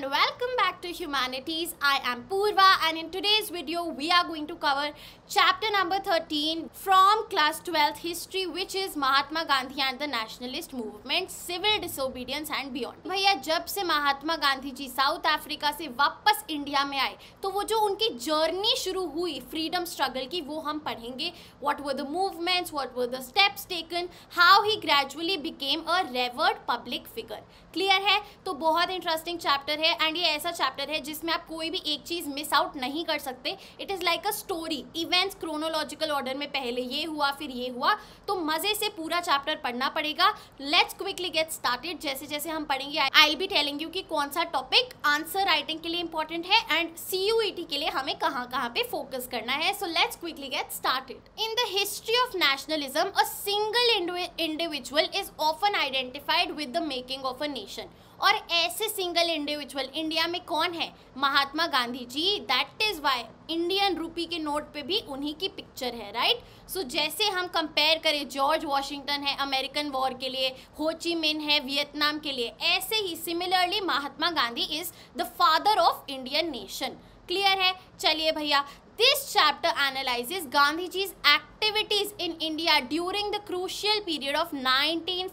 and welcome back to humanities i am purva and in today's video we are going to cover chapter number 13 from class 12th history which is mahatma gandhi and the nationalist movement civil disobedience and beyond bhaiya jab se mahatma gandhi ji south africa se wapas india mein aaye to wo jo unki journey shuru hui freedom struggle ki wo hum padhenge what were the movements what were the steps taken how he gradually became a revered public figure clear hai to bahut interesting chapter है है and ये ऐसा chapter है जिसमें आप कोई भी एक चीज़ मिस आउट नहीं कर सकते it is like a story events chronological order में पहले ये हुआ फिर ये हुआ तो मज़े से पूरा चैप्टर पढ़ना पड़ेगा लेट्स क्विकली गेट स्टार्टेड जैसे जैसे हम पढ़ेंगे आई बी टेलिंग यू कि कौन सा टॉपिक आंसर राइटिंग के लिए इंपॉर्टेंट है एंड सी e के लिए हमें कहाँ कहाँ पे फोकस करना है so let's quickly get started in the history of nationalism single individual is often identified with the making of a nation और ऐसे सिंगल इंडिविजुअल इंडिया में कौन है Mahatma Gandhi ji that is why Indian rupee के नोट पे भी उन्हीं की पिक्चर है राइट सो so, जैसे हम कंपेयर करें जॉर्ज वॉशिंगटन है अमेरिकन वॉर के लिए होची मिन है वियतनाम के लिए ऐसे ही similarly Mahatma Gandhi is the father of Indian nation clear है चलिए भैया this chapter chapter Gandhi ji's activities in India during the crucial period of nineteen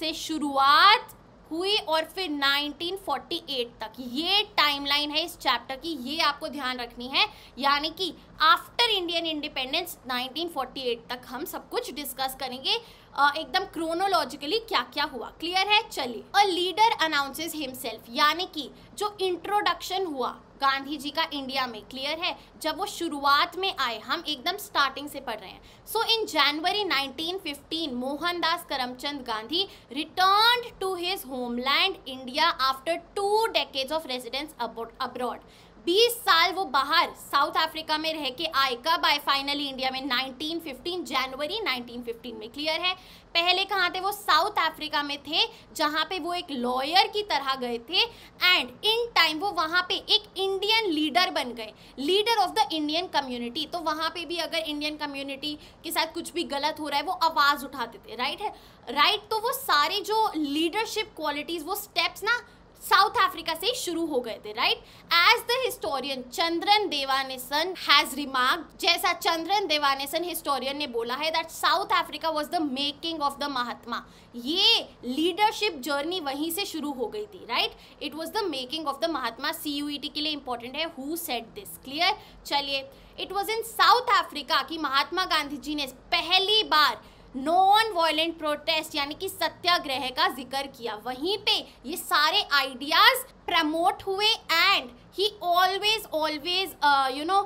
से शुरुआत हुई और फिर 1948 तक ये टाइमलाइन है इस चैप्टर की ये आपको ध्यान रखनी है यानी कि आफ्टर इंडियन इंडिपेंडेंस 1948 तक हम सब कुछ डिस्कस करेंगे एकदम क्रोनोलॉजिकली क्या क्या हुआ क्लियर है चलिए अ लीडर अनाउंसेस हिमसेल्फ यानी कि जो इंट्रोडक्शन हुआ गांधी जी का इंडिया में क्लियर है जब वो शुरुआत में आए हम एकदम स्टार्टिंग से पढ़ रहे हैं so in January 1915 Mohandas Karamchand Gandhi return to his homeland India after two decades of residence abroad बीस साल वो बाहर साउथ अफ्रीका में रह के आए कब आए फाइनली इंडिया में 1915 जनवरी 1915 में क्लियर है पहले कहाँ थे वो साउथ अफ्रीका में थे जहाँ पे वो एक लॉयर की तरह गए थे एंड इन टाइम वो वहाँ पे एक इंडियन लीडर बन गए leader of the Indian community तो वहाँ पे भी अगर इंडियन कम्युनिटी के साथ कुछ भी गलत हो रहा है वो आवाज़ उठाते थे राइट है राइट तो वो सारे जो लीडरशिप क्वालिटीज़ वो स्टेप्स ना साउथ अफ्रीका से शुरू हो गए थे right as the historian Chandran Devanesan has remark जैसा चंद्रन देवानेसन हिस्टोरियन ने बोला है that South Africa was the making of the Mahatma ये लीडरशिप जर्नी वहीं से शुरू हो गई थी right it was the making of the Mahatma C U T के लिए इंपॉर्टेंट है हु सेट दिस क्लियर चलिए it was in South Africa कि महात्मा गांधी जी ने पहली बार नॉन वायलेंट प्रोटेस्ट यानी कि सत्याग्रह का जिक्र किया वहीं पे ये सारे आइडियाज प्रमोट हुए and he always always you know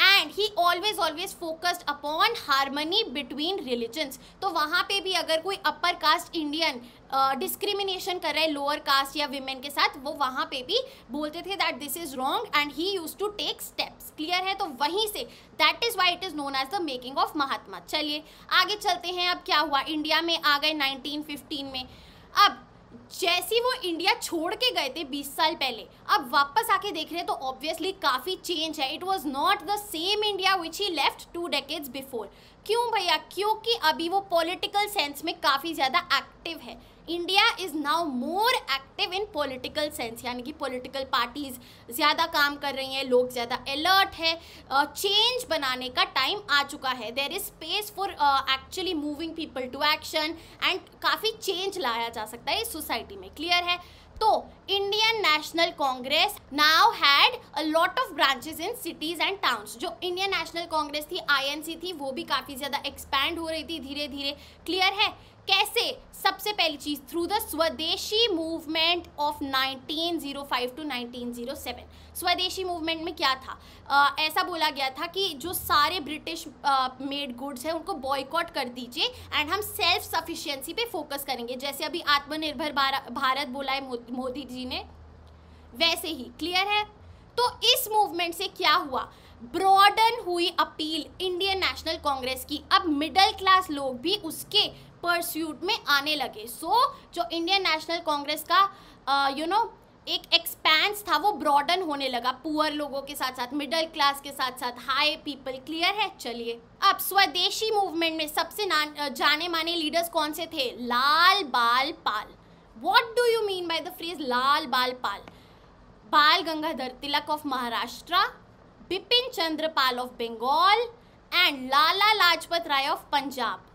and he always always focused upon harmony between religions तो वहाँ पे भी अगर कोई अपर कास्ट इंडियन डिस्क्रिमिनेशन कर रहे हैं लोअर कास्ट या वीमेन के साथ वो वहाँ पे भी बोलते थे that this is wrong and he use to take steps clear है तो वहीं से that is why it is known as the making of Mahatma चलिए आगे चलते हैं अब क्या हुआ इंडिया में आ गए फिफ्टीन में अब जैसी वो इंडिया छोड़ के गए थे 20 साल पहले अब वापस आके देख रहे हैं तो ऑब्वियसली काफ़ी चेंज है it was not the same India which he left two decades before क्यों भैया क्योंकि अभी वो पॉलिटिकल सेंस में काफ़ी ज़्यादा एक्टिव है India is now more active in political sense यानी कि पॉलिटिकल पार्टीज़ ज़्यादा काम कर रही हैं लोग ज़्यादा अलर्ट है चेंज uh, बनाने का टाइम आ चुका है there is space for actually moving people to action and काफ़ी चेंज लाया जा सकता है इस सोसाइटी में क्लियर है तो Indian National Congress now had a lot of branches in cities and towns जो इंडियन नेशनल कांग्रेस थी आईएनसी थी वो भी काफ़ी ज़्यादा एक्सपैंड हो रही थी धीरे धीरे क्लियर है कैसे सबसे पहली चीज through the Swadeshi movement of 1905 to 1907 Swadeshi movement में क्या था आ, ऐसा बोला गया था कि जो सारे ब्रिटिश मेड गुड्स हैं उनको बॉयकॉट कर दीजिए एंड हम सेल्फ सफिशियंसी पे फोकस करेंगे जैसे अभी आत्मनिर्भर भारत बोला है मोदी जी ने वैसे ही क्लियर है तो इस मूवमेंट से क्या हुआ ब्रॉडन हुई अपील इंडियन नेशनल कांग्रेस की अब मिडिल क्लास लोग भी उसके परस्यूट में आने लगे सो so, जो इंडियन नेशनल कांग्रेस का you uh, know you know, एक एक्सपैंस था वो ब्रॉडन होने लगा पुअर लोगों के साथ साथ मिडिल क्लास के साथ साथ हाई पीपल क्लियर है चलिए अब स्वदेशी मूवमेंट में सबसे uh, जाने माने लीडर्स कौन से थे Lal Bal Pal what do you mean by the phrase Lal Bal Pal Bal Gangadhar Tilak of Maharashtra Bipin Chandra Pal of Bengal and Lala Lajpat Rai of Punjab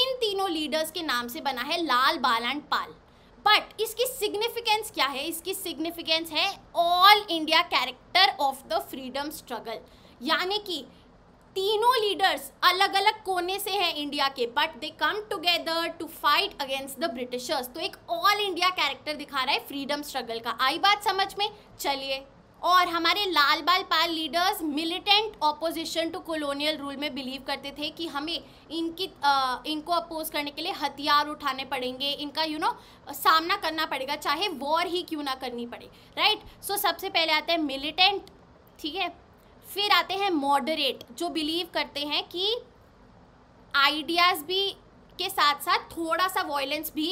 इन तीनों लीडर्स के नाम से बना है लाल बाल एंड पाल बट इसकी सिग्निफिकेंस क्या है इसकी सिग्निफिकेंस है all India character of the freedom struggle यानी कि तीनों लीडर्स अलग अलग कोने से हैं इंडिया के but they come together to fight against the Britishers तो एक ऑल इंडिया कैरेक्टर दिखा रहा है फ्रीडम स्ट्रगल का आई बात समझ में चलिए और हमारे Lal Bal Pal leaders militant opposition to colonial rule में बिलीव करते थे कि हमें इनकी आ, इनको अपोज करने के लिए हथियार उठाने पड़ेंगे इनका यू you नो know, सामना करना पड़ेगा चाहे वॉर ही क्यों ना करनी पड़े राइट सो so, सबसे पहले आते हैं मिलिटेंट ठीक है फिर आते हैं मॉडरेट जो बिलीव करते हैं कि आइडियाज़ भी के साथ साथ थोड़ा सा वॉयलेंस भी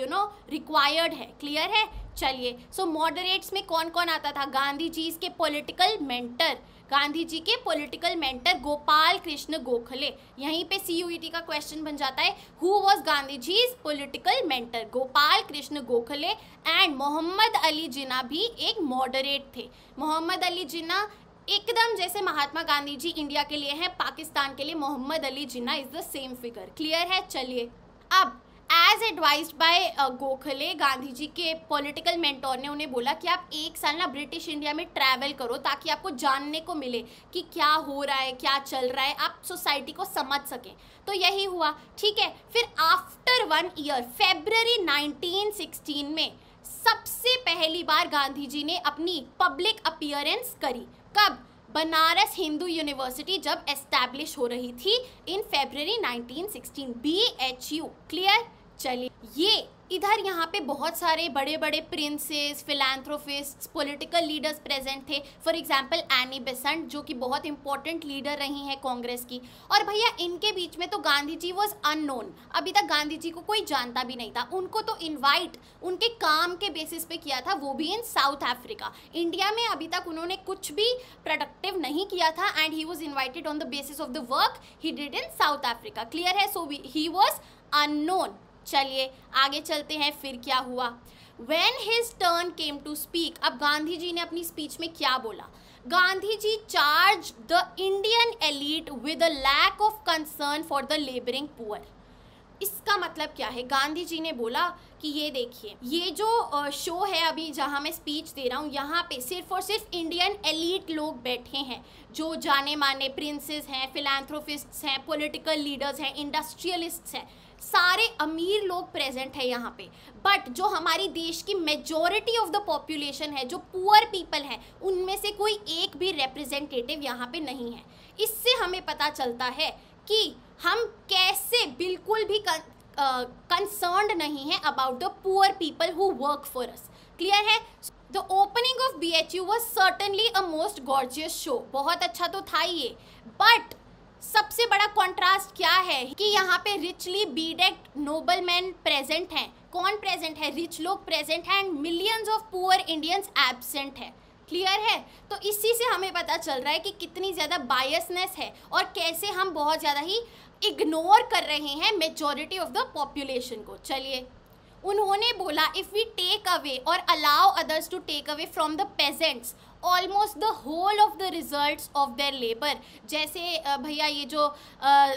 यू नो रिक्वायर्ड है क्लियर है चलिए सो मॉडरेट्स में कौन कौन आता था गांधी जी इसके पोलिटिकल मेंटर गांधी जी के पॉलिटिकल मेंटर गोपाल कृष्ण गोखले यहीं पे सी e का क्वेश्चन बन जाता है who was Gandhi ji political mentor Gopal Krishna Gokhale and Mohammad Ali Jinnah भी एक मॉडरेट थे मोहम्मद अली जिना एकदम जैसे महात्मा गांधी जी इंडिया के लिए हैं पाकिस्तान के लिए Mohammad Ali Jinnah is the same figure clear है चलिए अब as advise by Gokhale Gandhi ji के पॉलिटिकल मेंटोर ने उन्हें बोला कि आप एक साल ना ब्रिटिश इंडिया में ट्रैवल करो ताकि आपको जानने को मिले कि क्या हो रहा है क्या चल रहा है आप सोसाइटी को समझ सकें तो यही हुआ ठीक है फिर आफ्टर वन ईयर फेबररी 1916 में सबसे पहली बार गांधी जी ने अपनी पब्लिक अपियरेंस करी कब बनारस हिंदू यूनिवर्सिटी जब एस्टैब्लिश हो रही थी in February 1916 B H U clear चलिए ये इधर यहाँ पे बहुत सारे बड़े बड़े princes philanthropist political leaders present थे फॉर एग्जांपल एनी बेसेंट जो कि बहुत इंपॉर्टेंट लीडर रही हैं कांग्रेस की और भैया इनके बीच में तो गांधी जी वॉज अननोन अभी तक गांधी जी को कोई जानता भी नहीं था उनको तो इन्वाइट उनके काम के बेसिस पे किया था वो भी इन साउथ अफ्रीका इंडिया में अभी तक उन्होंने कुछ भी प्रोडक्टिव नहीं किया था and he was invited on the basis of the work he did in South Africa clear है सो ही वॉज अननोन चलिए आगे चलते हैं फिर क्या हुआ when his turn came to speak अब गांधी जी ने अपनी स्पीच में क्या बोला Gandhi ji charge the Indian elite with a lack of concern for the labouring poor इसका मतलब क्या है गांधी जी ने बोला कि ये देखिए ये जो शो है अभी जहाँ मैं स्पीच दे रहा हूँ यहाँ पे सिर्फ और सिर्फ इंडियन एलिट लोग बैठे हैं जो जाने माने प्रिंसेस हैं फिलेंथ्रोफिस्ट हैं पॉलिटिकल लीडर्स हैं इंडस्ट्रियलिस्ट्स हैं सारे अमीर लोग प्रेजेंट है यहाँ पे बट जो हमारी देश की मेजोरिटी ऑफ द पॉपुलेशन है जो पुअर पीपल हैं उनमें से कोई एक भी रिप्रेजेंटेटिव यहाँ पे नहीं है इससे हमें पता चलता है कि हम कैसे बिल्कुल भी कंसर्न uh, नहीं है about the poor people who work for us clear है the opening of B H U was certainly a most gorgeous show बहुत अच्छा तो था ये बट सबसे बड़ा कंट्रास्ट क्या है कि यहाँ पे रिचली नोबल नोबलमैन प्रेजेंट हैं कौन प्रेजेंट है रिच लोग प्रेजेंट हैं and millions of poor Indians absent है क्लियर है तो इसी से हमें पता चल रहा है कि कितनी ज़्यादा बायसनेस है और कैसे हम बहुत ज़्यादा ही इग्नोर कर रहे हैं मेजोरिटी ऑफ द पॉपुलेशन को चलिए उन्होंने बोला इफ़ वी टेक अवे और allow others to take away from the peasants almost the whole of the result of their labour जैसे भैया ये जो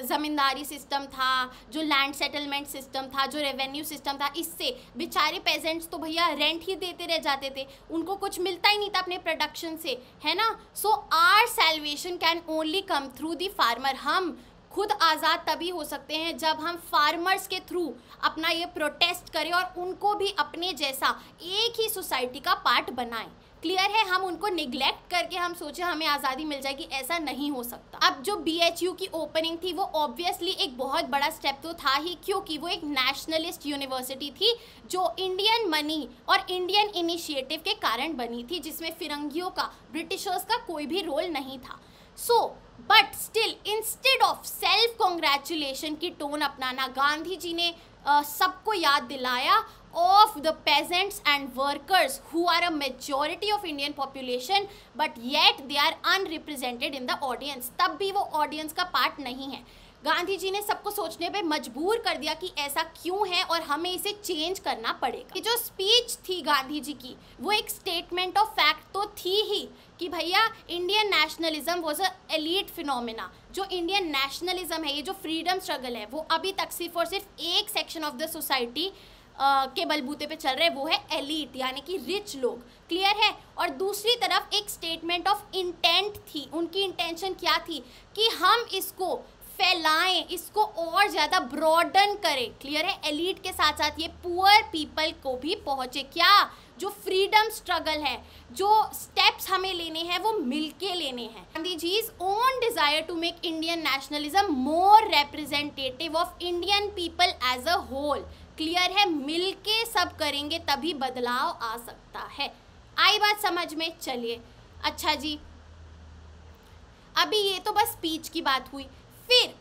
ज़मींदारी सिस्टम था जो लैंड सेटलमेंट सिस्टम था जो रेवेन्यू सिस्टम था इससे बेचारे पेजेंट्स तो भैया रेंट ही देते रह जाते थे उनको कुछ मिलता ही नहीं था अपने प्रोडक्शन से है ना so our salvation can only come through the farmer हम खुद आज़ाद तभी हो सकते हैं जब हम फार्मर्स के थ्रू अपना ये प्रोटेस्ट करें और उनको भी अपने जैसा एक ही सोसाइटी का पार्ट बनाएं क्लियर है हम उनको निग्लेक्ट करके हम सोचे हमें आज़ादी मिल जाएगी ऐसा नहीं हो सकता अब जो बी की ओपनिंग थी वो ऑब्वियसली एक बहुत बड़ा स्टेप तो था ही क्योंकि वो एक नेशनलिस्ट यूनिवर्सिटी थी जो इंडियन मनी और इंडियन इनिशिएटिव के कारण बनी थी जिसमें फिरंगियों का ब्रिटिशर्स का कोई भी रोल नहीं था so but still instead of self congratulation की टोन अपनाना गांधी जी ने सबको याद दिलाया of the peasants and workers who are a majority of Indian population but yet they are unrepresented in the audience तब भी वो audience का part नहीं है गांधी जी ने सबको सोचने पे मजबूर कर दिया कि ऐसा क्यों है और हमें इसे चेंज करना पड़ेगा ये जो स्पीच थी गांधी जी की वो एक स्टेटमेंट ऑफ फैक्ट तो थी ही कि भैया Indian nationalism was a elite phenomena जो इंडियन नेशनलिज्म है ये जो फ्रीडम स्ट्रगल है वो अभी तक सिर्फ और सिर्फ एक सेक्शन ऑफ द सोसाइटी आ, के बलबूते पे चल रहे हैं वो है एलिट यानी कि रिच लोग क्लियर है और दूसरी तरफ एक स्टेटमेंट ऑफ इंटेंट थी उनकी इंटेंशन क्या थी कि हम इसको फैलाएं इसको और ज़्यादा ब्रॉडन करें क्लियर है एलिट के साथ साथ ये पुअर पीपल को भी पहुँचे क्या जो फ्रीडम स्ट्रगल है जो स्टेप्स हमें लेने हैं वो मिलके लेने हैं Gandhi ji is own desire to make Indian nationalism more representative of Indian people as a whole clear है मिलके सब करेंगे तभी बदलाव आ सकता है आई बात समझ में चलिए अच्छा जी अभी ये तो बस स्पीच की बात हुई फिर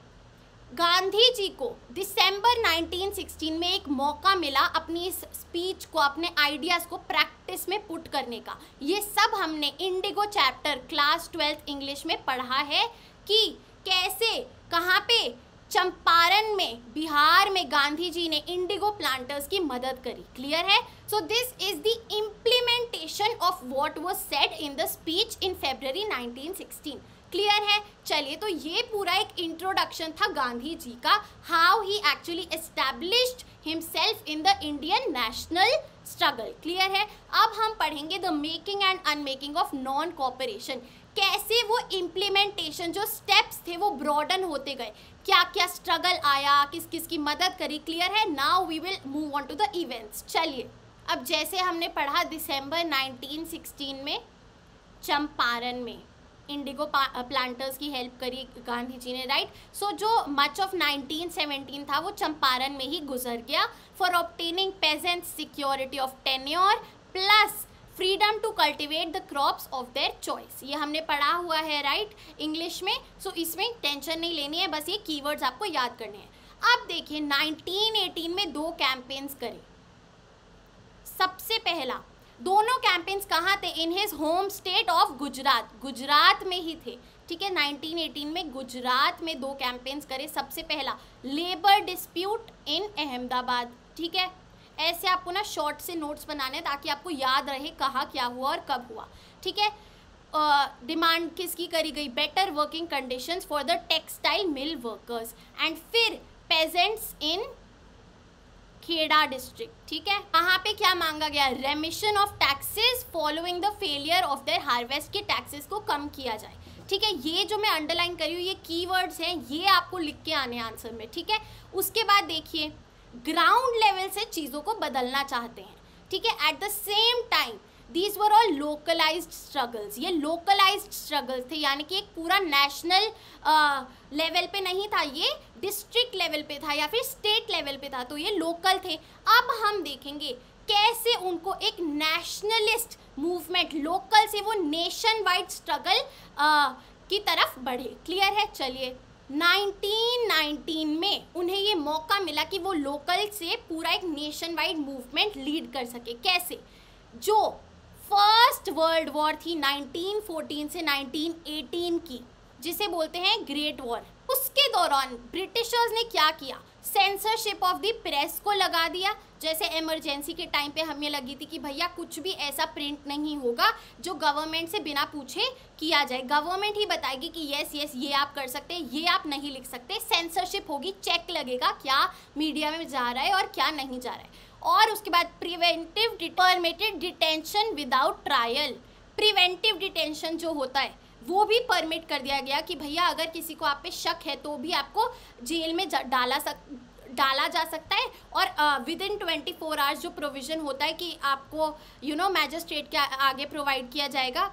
गांधी जी को दिसंबर 1916 में एक मौका मिला अपनी इस स्पीच को अपने आइडियाज़ को प्रैक्टिस में पुट करने का ये सब हमने Indigo chapter class twelfth English में पढ़ा है कि कैसे कहाँ पे चंपारण में बिहार में गांधी जी ने इंडिगो प्लांटर्स की मदद करी क्लियर है so this is the implementation of what was said in the speech in February 1916 clear है चलिए तो ये पूरा एक इंट्रोडक्शन था गांधी जी का how he actually establish himself in the Indian national struggle clear है अब हम पढ़ेंगे the making and unmaking of non cooperation कैसे वो इम्प्लीमेंटेशन जो स्टेप्स थे वो ब्रॉडन होते गए क्या क्या स्ट्रगल आया किस किस की मदद करी क्लियर है now we will move on to the events चलिए अब जैसे हमने पढ़ा दिसंबर 1916 में चंपारण में इंडिगो प्लांटर्स की हेल्प करी गांधी जी ने राइट सो so, जो मच ऑफ 1917 था वो चंपारण में ही गुजर गया for obtaining peasant security of tenure plus freedom to cultivate the crops of their choice ये हमने पढ़ा हुआ है राइट right? इंग्लिश में सो so इसमें टेंशन नहीं लेनी है बस ये कीवर्ड्स आपको याद करने हैं अब देखिए 1918 में दो कैंपेन्स करें सबसे पहला दोनों कैंपेन्स कहाँ थे in his home state of Gujarat Gujarat में ही थे ठीक है 1918 में गुजरात में दो कैंपेन्स करे सबसे पहला लेबर डिस्प्यूट इन अहमदाबाद ठीक है ऐसे आपको ना शॉर्ट से नोट्स बनाने हैं ताकि आपको याद रहे कहाँ क्या हुआ और कब हुआ ठीक है डिमांड uh, किसकी करी गई better working condition for the textile mill workers and फिर पेजेंट्स इन खेड़ा डिस्ट्रिक्ट ठीक है वहाँ पे क्या मांगा गया remission of taxes following the failure of their harvest के टैक्सेस को कम किया जाए ठीक है ये जो मैं अंडरलाइन करी हूँ ये कीवर्ड्स हैं ये आपको लिख के आने आंसर में ठीक है उसके बाद देखिए ग्राउंड लेवल से चीज़ों को बदलना चाहते हैं ठीक है at the same time these were all localize struggles ये लोकलाइज स्ट्रगल्स थे यानी कि एक पूरा नेशनल लेवल पे नहीं था ये डिस्ट्रिक्ट लेवल पे था या फिर स्टेट लेवल पे था तो ये लोकल थे अब हम देखेंगे कैसे उनको एक नेशनलिस्ट मूवमेंट लोकल से वो नेशन वाइड स्ट्रगल की तरफ बढ़े क्लियर है चलिए 1919 में उन्हें ये मौका मिला कि वो लोकल से पूरा एक नेशन वाइड मूवमेंट लीड कर सके कैसे जो फर्स्ट वर्ल्ड वॉर थी 1914 से 1918 की जिसे बोलते हैं ग्रेट वॉर उसके दौरान ब्रिटिशर्स ने क्या किया सेंसरशिप ऑफ द प्रेस को लगा दिया जैसे इमरजेंसी के टाइम पे हमें लगी थी कि भैया कुछ भी ऐसा प्रिंट नहीं होगा जो गवर्नमेंट से बिना पूछे किया जाए गवर्नमेंट ही बताएगी कि यस यस ये आप कर सकते हैं ये आप नहीं लिख सकते सेंसरशिप होगी चेक लगेगा क्या मीडिया में जा रहा है और क्या नहीं जा रहा है और उसके बाद preventive permitted detention without trial preventive detention जो होता है वो भी परमिट कर दिया गया कि भैया अगर किसी को आप पे शक है तो भी आपको जेल में डाला सक डाला जा सकता है और within twenty four hours जो प्रोविज़न होता है कि आपको यू नो मैजिस्ट्रेट के आगे प्रोवाइड किया जाएगा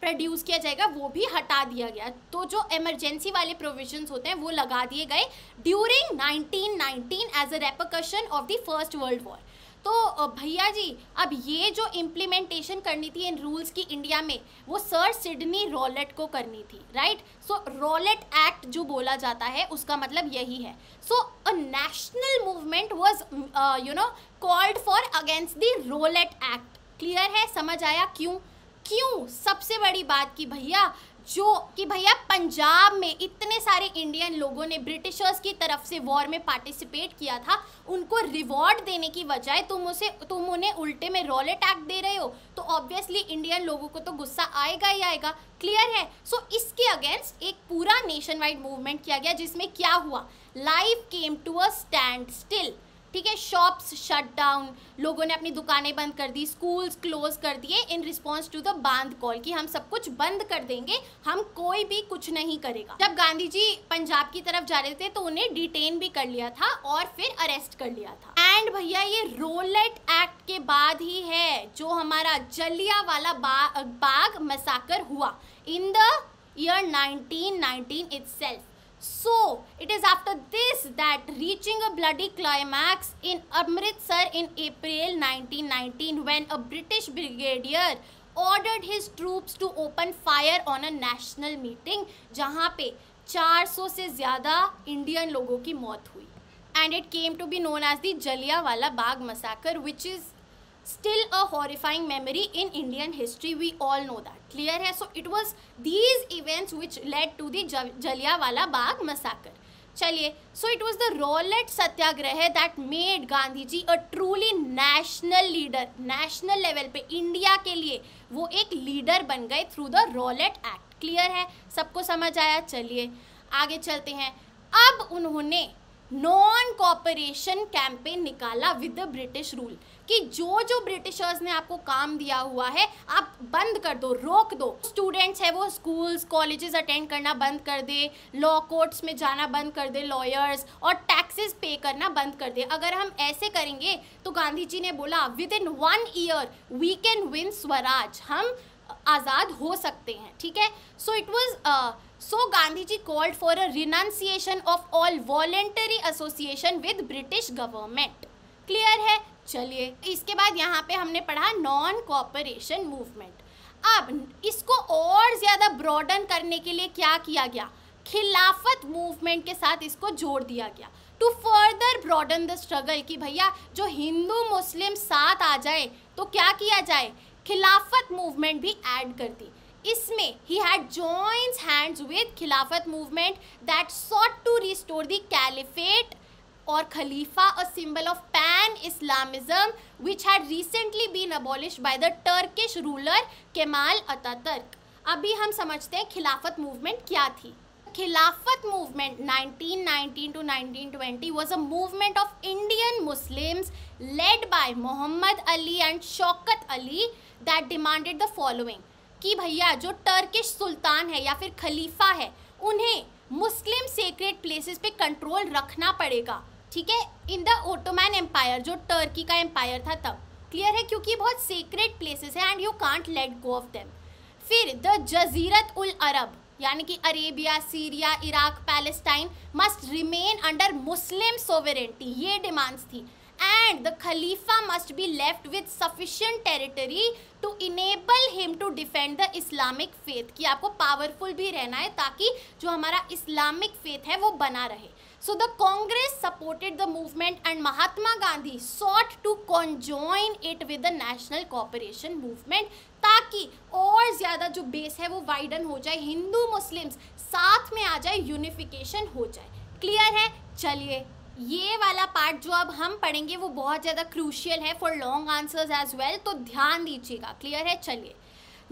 प्रोड्यूस किया जाएगा वो भी हटा दिया गया तो जो इमरजेंसी वाले प्रोविजंस होते हैं वो लगा दिए गए during 1919 as a repercussion of the first world war तो भैया जी अब ये जो इम्प्लीमेंटेशन करनी थी इन रूल्स की इंडिया में वो सर सिडनी रॉलेट को करनी थी राइट सो रॉलेट एक्ट जो बोला जाता है उसका मतलब यही है so mm, a national movement was you know called for against the Rowlatt Act clear है समझ आया क्यों क्यों सबसे बड़ी बात की भैया जो कि भैया पंजाब में इतने सारे इंडियन लोगों ने ब्रिटिशर्स की तरफ से वॉर में पार्टिसिपेट किया था उनको रिवॉर्ड देने की बजाय तुम उसे तुम उन्हें उल्टे में रॉलेट एक्ट दे रहे हो तो ऑब्वियसली इंडियन लोगों को तो गुस्सा आएगा ही आएगा क्लियर है सो so, इसके अगेंस्ट एक पूरा नेशन वाइड मूवमेंट किया गया जिसमें क्या हुआ life came to a standstill ठीक है शॉप्स शट डाउन लोगों ने अपनी दुकानें बंद कर दी स्कूल्स क्लोज कर दिए in response to the bandh call कि हम सब कुछ बंद कर देंगे हम कोई भी कुछ नहीं करेगा जब गांधी जी पंजाब की तरफ जा रहे थे तो उन्हें डिटेन भी कर लिया था और फिर अरेस्ट कर लिया था एंड भैया ये रोलेट एक्ट के बाद ही है जो हमारा जलिया वाला बाग, बाग मसाकर हुआ in the year nineteen itself So, it is after this that reaching a bloody climax in Amritsar in April 1919 when a British brigadier ordered his troops to open fire on a national meeting jahan pe 400 se zyada indian logo ki maut hui and it came to be known as the jallianwala वाला massacre which is still a horrifying memory in Indian history. We all know that. Clear? Hai? So it was these events which led to the Jallianwala Bagh massacre. चलिए so it was the Rowlatt satyagraha that made Gandhi ji a truly national leader national level पे India के लिए वो एक leader बन गए through the Rowlatt Act clear है सबको समझ आया चलिए आगे चलते हैं अब उन्होंने नॉन कॉपरेशन कैंपेन निकाला विद द ब्रिटिश रूल कि जो जो ब्रिटिशर्स ने आपको काम दिया हुआ है आप बंद कर दो रोक दो स्टूडेंट्स है वो स्कूल्स कॉलेजेस अटेंड करना बंद कर दे लॉ कोर्ट्स में जाना बंद कर दे लॉयर्स और टैक्सेस पे करना बंद कर दे अगर हम ऐसे करेंगे तो गांधी जी ने बोला within one year we can win swaraj हम आज़ाद हो सकते हैं ठीक है so it was so Gandhi ji called for a renunciation of all voluntary association with British government clear है चलिए इसके बाद यहाँ पे हमने पढ़ा नॉन कॉपरेशन मूवमेंट अब इसको और ज़्यादा ब्रॉडन करने के लिए क्या किया गया खिलाफत मूवमेंट के साथ इसको जोड़ दिया गया to further broaden the struggle कि भैया जो हिंदू मुस्लिम साथ आ जाए तो क्या किया जाए खिलाफत मूवमेंट भी ऐड कर दी इसमें he had joins hands with Khilafat movement that sought to restore the caliphate और खलीफा और symbol of pan Islamism which had recently been abolish by the Turkish ruler Kemal Ataturk अभी हम समझते हैं खिलाफत मूवमेंट क्या थी Khilafat movement 1919 to nineteen was a movement of Indian Muslims led by Mohammad Ali and Shaukat Ali that demanded the following कि भैया जो Turkish सुल्तान है या फिर खलीफा है उन्हें मुस्लिम सेक्रेट प्लेसेस पे कंट्रोल रखना पड़ेगा ठीक है इन द ओटोमैन एम्पायर जो टर्की का एम्पायर था तब क्लियर है क्योंकि बहुत सीक्रेट प्लेसेस है and you can't let go of them फिर द जजीरत उल अरब यानी कि Arabia Syria Iraq Palestine must remain under Muslim sovereignty ये डिमांड्स थी एंड द खलीफा must be left with sufficient territory to enable him to defend the Islamic faith कि आपको पावरफुल भी रहना है ताकि जो हमारा इस्लामिक फेथ है वो बना रहे So the Congress supported the movement and Mahatma Gandhi sought to conjoin it with the national cooperation movement ताकि और ज़्यादा जो बेस है वो वाइडन हो जाए हिंदू मुस्लिम्स साथ में आ जाए यूनिफिकेशन हो जाए क्लियर है चलिए ये वाला पार्ट जो अब हम पढ़ेंगे वो बहुत ज़्यादा क्रूशियल है for long answers as well तो ध्यान दीजिएगा क्लियर है चलिए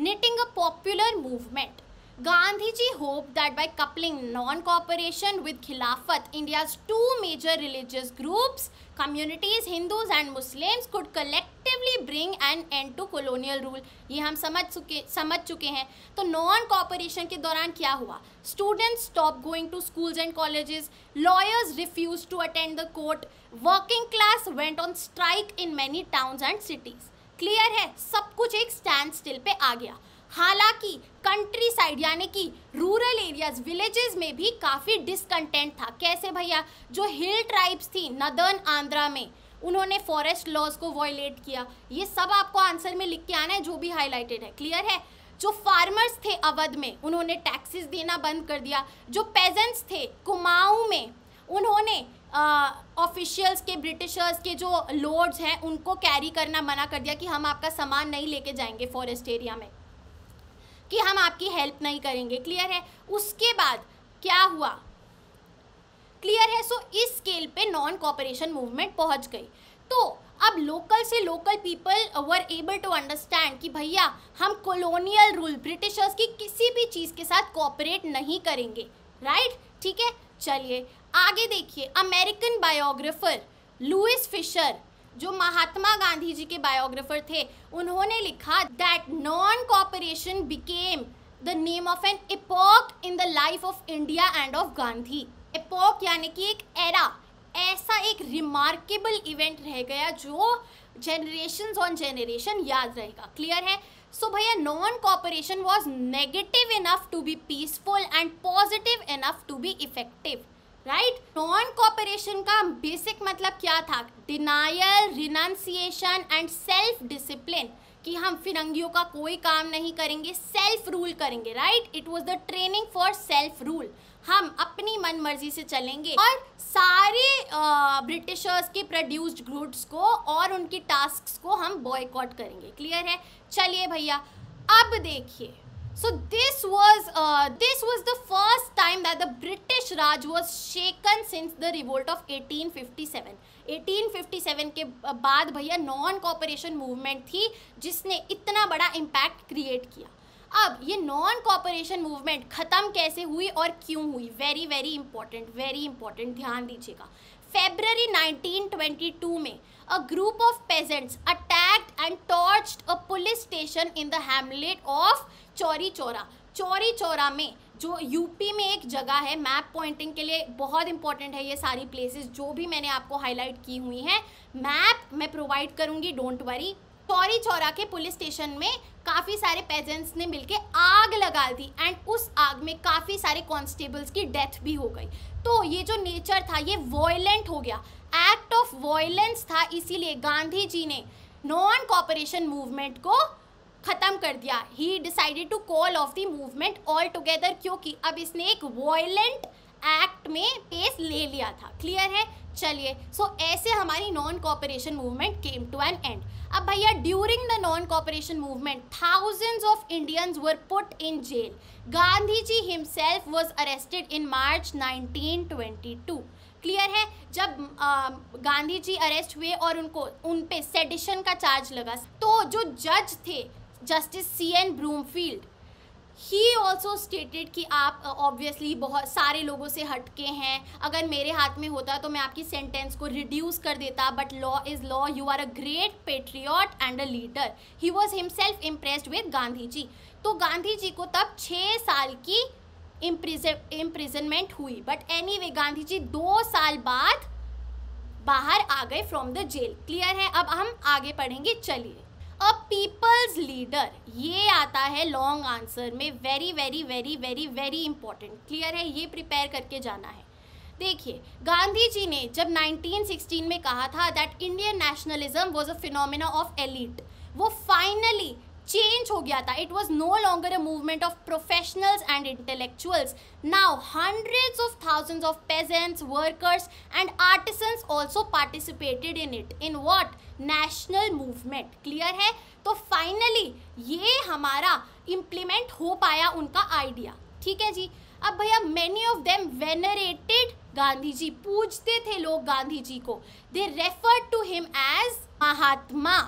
knitting a popular movement Gandhiji hoped that by coupling non-cooperation with Khilafat, India's two major religious groups, communities, Hindus and Muslims could collectively bring an end to colonial rule. ये हम समझ चुके समझ चुके हैं तो non-cooperation के दौरान क्या हुआ Students stopped going to schools and colleges. Lawyers refused to attend the court. Working class went on strike in many towns and cities. Clear है सब कुछ एक standstill स्टिल पे आ गया हालांकि कंट्री साइड यानी कि रूरल एरियाज विलेजेस में भी काफ़ी डिसकंटेंट था कैसे भैया जो हिल ट्राइब्स थी नदर्न आंध्रा में उन्होंने फॉरेस्ट लॉज को वॉयलेट किया ये सब आपको आंसर में लिख के आना है जो भी हाईलाइटेड है क्लियर है जो फार्मर्स थे अवध में उन्होंने टैक्सेस देना बंद कर दिया जो पेजेंट्स थे कुमाऊँ में उन्होंने ऑफिशियल्स के ब्रिटिशर्स के जो लॉर्ड्स हैं उनको कैरी करना मना कर दिया कि हम आपका सामान नहीं लेके जाएंगे फॉरेस्ट एरिया में कि हम आपकी हेल्प नहीं करेंगे क्लियर है उसके बाद क्या हुआ क्लियर है सो so, इस स्केल पे नॉन कॉपरेशन मूवमेंट पहुंच गई तो अब लोकल से local people were able to understand कि भैया हम कॉलोनियल रूल ब्रिटिशर्स की किसी भी चीज़ के साथ कॉपरेट नहीं करेंगे राइट ठीक है चलिए आगे देखिए अमेरिकन बायोग्राफर लुइस फिशर जो महात्मा गांधी जी के बायोग्राफर थे उन्होंने लिखा that non cooperation became the name of an epoch in the life of India and of Gandhi epoch यानी कि एक एरा ऐसा एक रिमार्केबल इवेंट रह गया जो जनरेशन ऑन जनरेशन याद रहेगा क्लियर है सो भैया non cooperation was negative enough to be peaceful and positive enough to be effective right non cooperation का बेसिक मतलब क्या था denial renunciation and self discipline कि हम फिरंगियों का कोई काम नहीं करेंगे सेल्फ रूल करेंगे right it was the training for self rule हम अपनी मन मर्जी से चलेंगे और सारे ब्रिटिशर्स के प्रोड्यूस्ड गुड्स को और उनकी टास्क को हम बॉयकॉट करेंगे क्लियर है चलिए भैया अब देखिए So this was uh, this was the first time that the British Raj was shaken since the revolt of 1857. 1857 के uh, बाद भैया नॉन कॉपरेशन मूवमेंट थी जिसने इतना बड़ा इम्पैक्ट क्रिएट किया अब ये नॉन कॉपरेशन मूवमेंट ख़त्म कैसे हुई और क्यों हुई very very important very important ध्यान दीजिएगा फेब्रवरी 1922 में a group of peasants attacked and torched a police station in the hamlet of Chauri Chaura Chauri Chaura में जो यूपी में एक जगह है मैप पॉइंटिंग के लिए बहुत इंपॉर्टेंट है ये सारी प्लेसेस जो भी मैंने आपको हाईलाइट की हुई हैं मैप मैं प्रोवाइड करूँगी डोंट वरी चौरी चौरा के पुलिस स्टेशन में काफ़ी सारे पेजेंट्स ने मिलके आग लगा दी एंड उस आग में काफ़ी सारे कॉन्स्टेबल्स की डेथ भी हो गई तो ये जो नेचर था ये वॉयलेंट हो गया एक्ट ऑफ वॉयलेंस था इसीलिए गांधी जी ने नॉन कॉपरेशन मूवमेंट को ख़त्म कर दिया he decided to call off the movement altogether क्योंकि अब इसने एक वॉयलेंट एक्ट में पेस ले लिया था क्लियर है चलिए सो so, ऐसे हमारी non cooperation movement came to an end अब भैया during the non cooperation movement thousands of Indians were put in jail Gandhi ji himself was arrested in March 1922 clear है जब आ, गांधी जी अरेस्ट हुए और उनको उन पे सेडिशन का चार्ज लगा तो जो जज थे justice C N Broomfield he also stated कि आप ऑब्वियसली uh, बहुत सारे लोगों से हटके हैं अगर मेरे हाथ में होता तो मैं आपकी सेंटेंस को रिड्यूस कर देता but law is law you are a great patriot and a leader he was himself impressed with Gandhi ji तो गांधी जी को तब छः साल की इम्प्रिजनमेंट हुई but anyway Gandhi ji दो साल बाद बाहर आ गए फ्रॉम द जेल क्लियर है अब हम आगे पढ़ेंगे चलिए अ पीपल्स लीडर ये आता है लॉन्ग आंसर में very very very very very important clear है ये प्रिपेयर करके जाना है देखिए गांधी जी ने जब 1916 में कहा था that Indian nationalism was a phenomena of elite वो फाइनली चेंज हो गया था it was no longer a movement of professionals and intellectuals now hundreds of thousands of peasants workers and artisans also participated in it in what national movement clear है तो finally ये हमारा implement हो पाया उनका आइडिया ठीक है जी अब भैया many of them venerated Gandhi ji पूजते थे लोग गांधी जी को they refer to him as Mahatma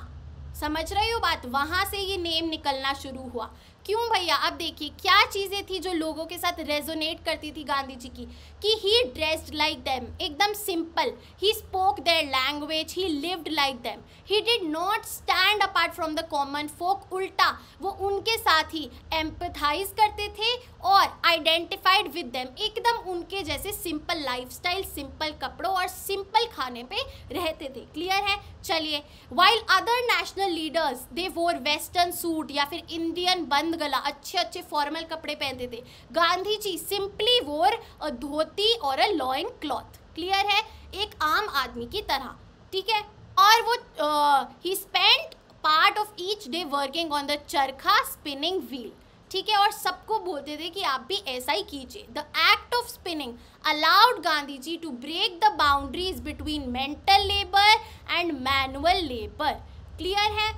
समझ रहे हो बात वहाँ से ये नेम निकलना शुरू हुआ क्यों भैया अब देखिए क्या चीज़ें थी जो लोगों के साथ रेजोनेट करती थी गांधी जी की कि ही ड्रेस्ड लाइक दैम एकदम simple he spoke their language he lived like them he did not stand apart from the common folk उल्टा वो उनके साथ ही एम्पथाइज करते थे और आइडेंटिफाइड विद दैम एकदम उनके जैसे सिंपल स्टाइल सिंपल कपड़ों और सिंपल खाने पे रहते थे क्लियर है चलिए while other national leaders they wore western suit या फिर इंडियन बंद गला अच्छे अच्छे फॉर्मल कपड़े पहनते थे गांधी जी सिंपली वोर धोती धोती और अ लॉइन क्लॉथ क्लियर है एक आम आदमी की तरह ठीक है और वो he spend part of each day working on the charkha spinning wheel ठीक है और सबको बोलते थे कि आप भी ऐसा ही कीजिए the act of spinning allowed Gandhi ji to break the boundaries between mental labour and manual labour clear है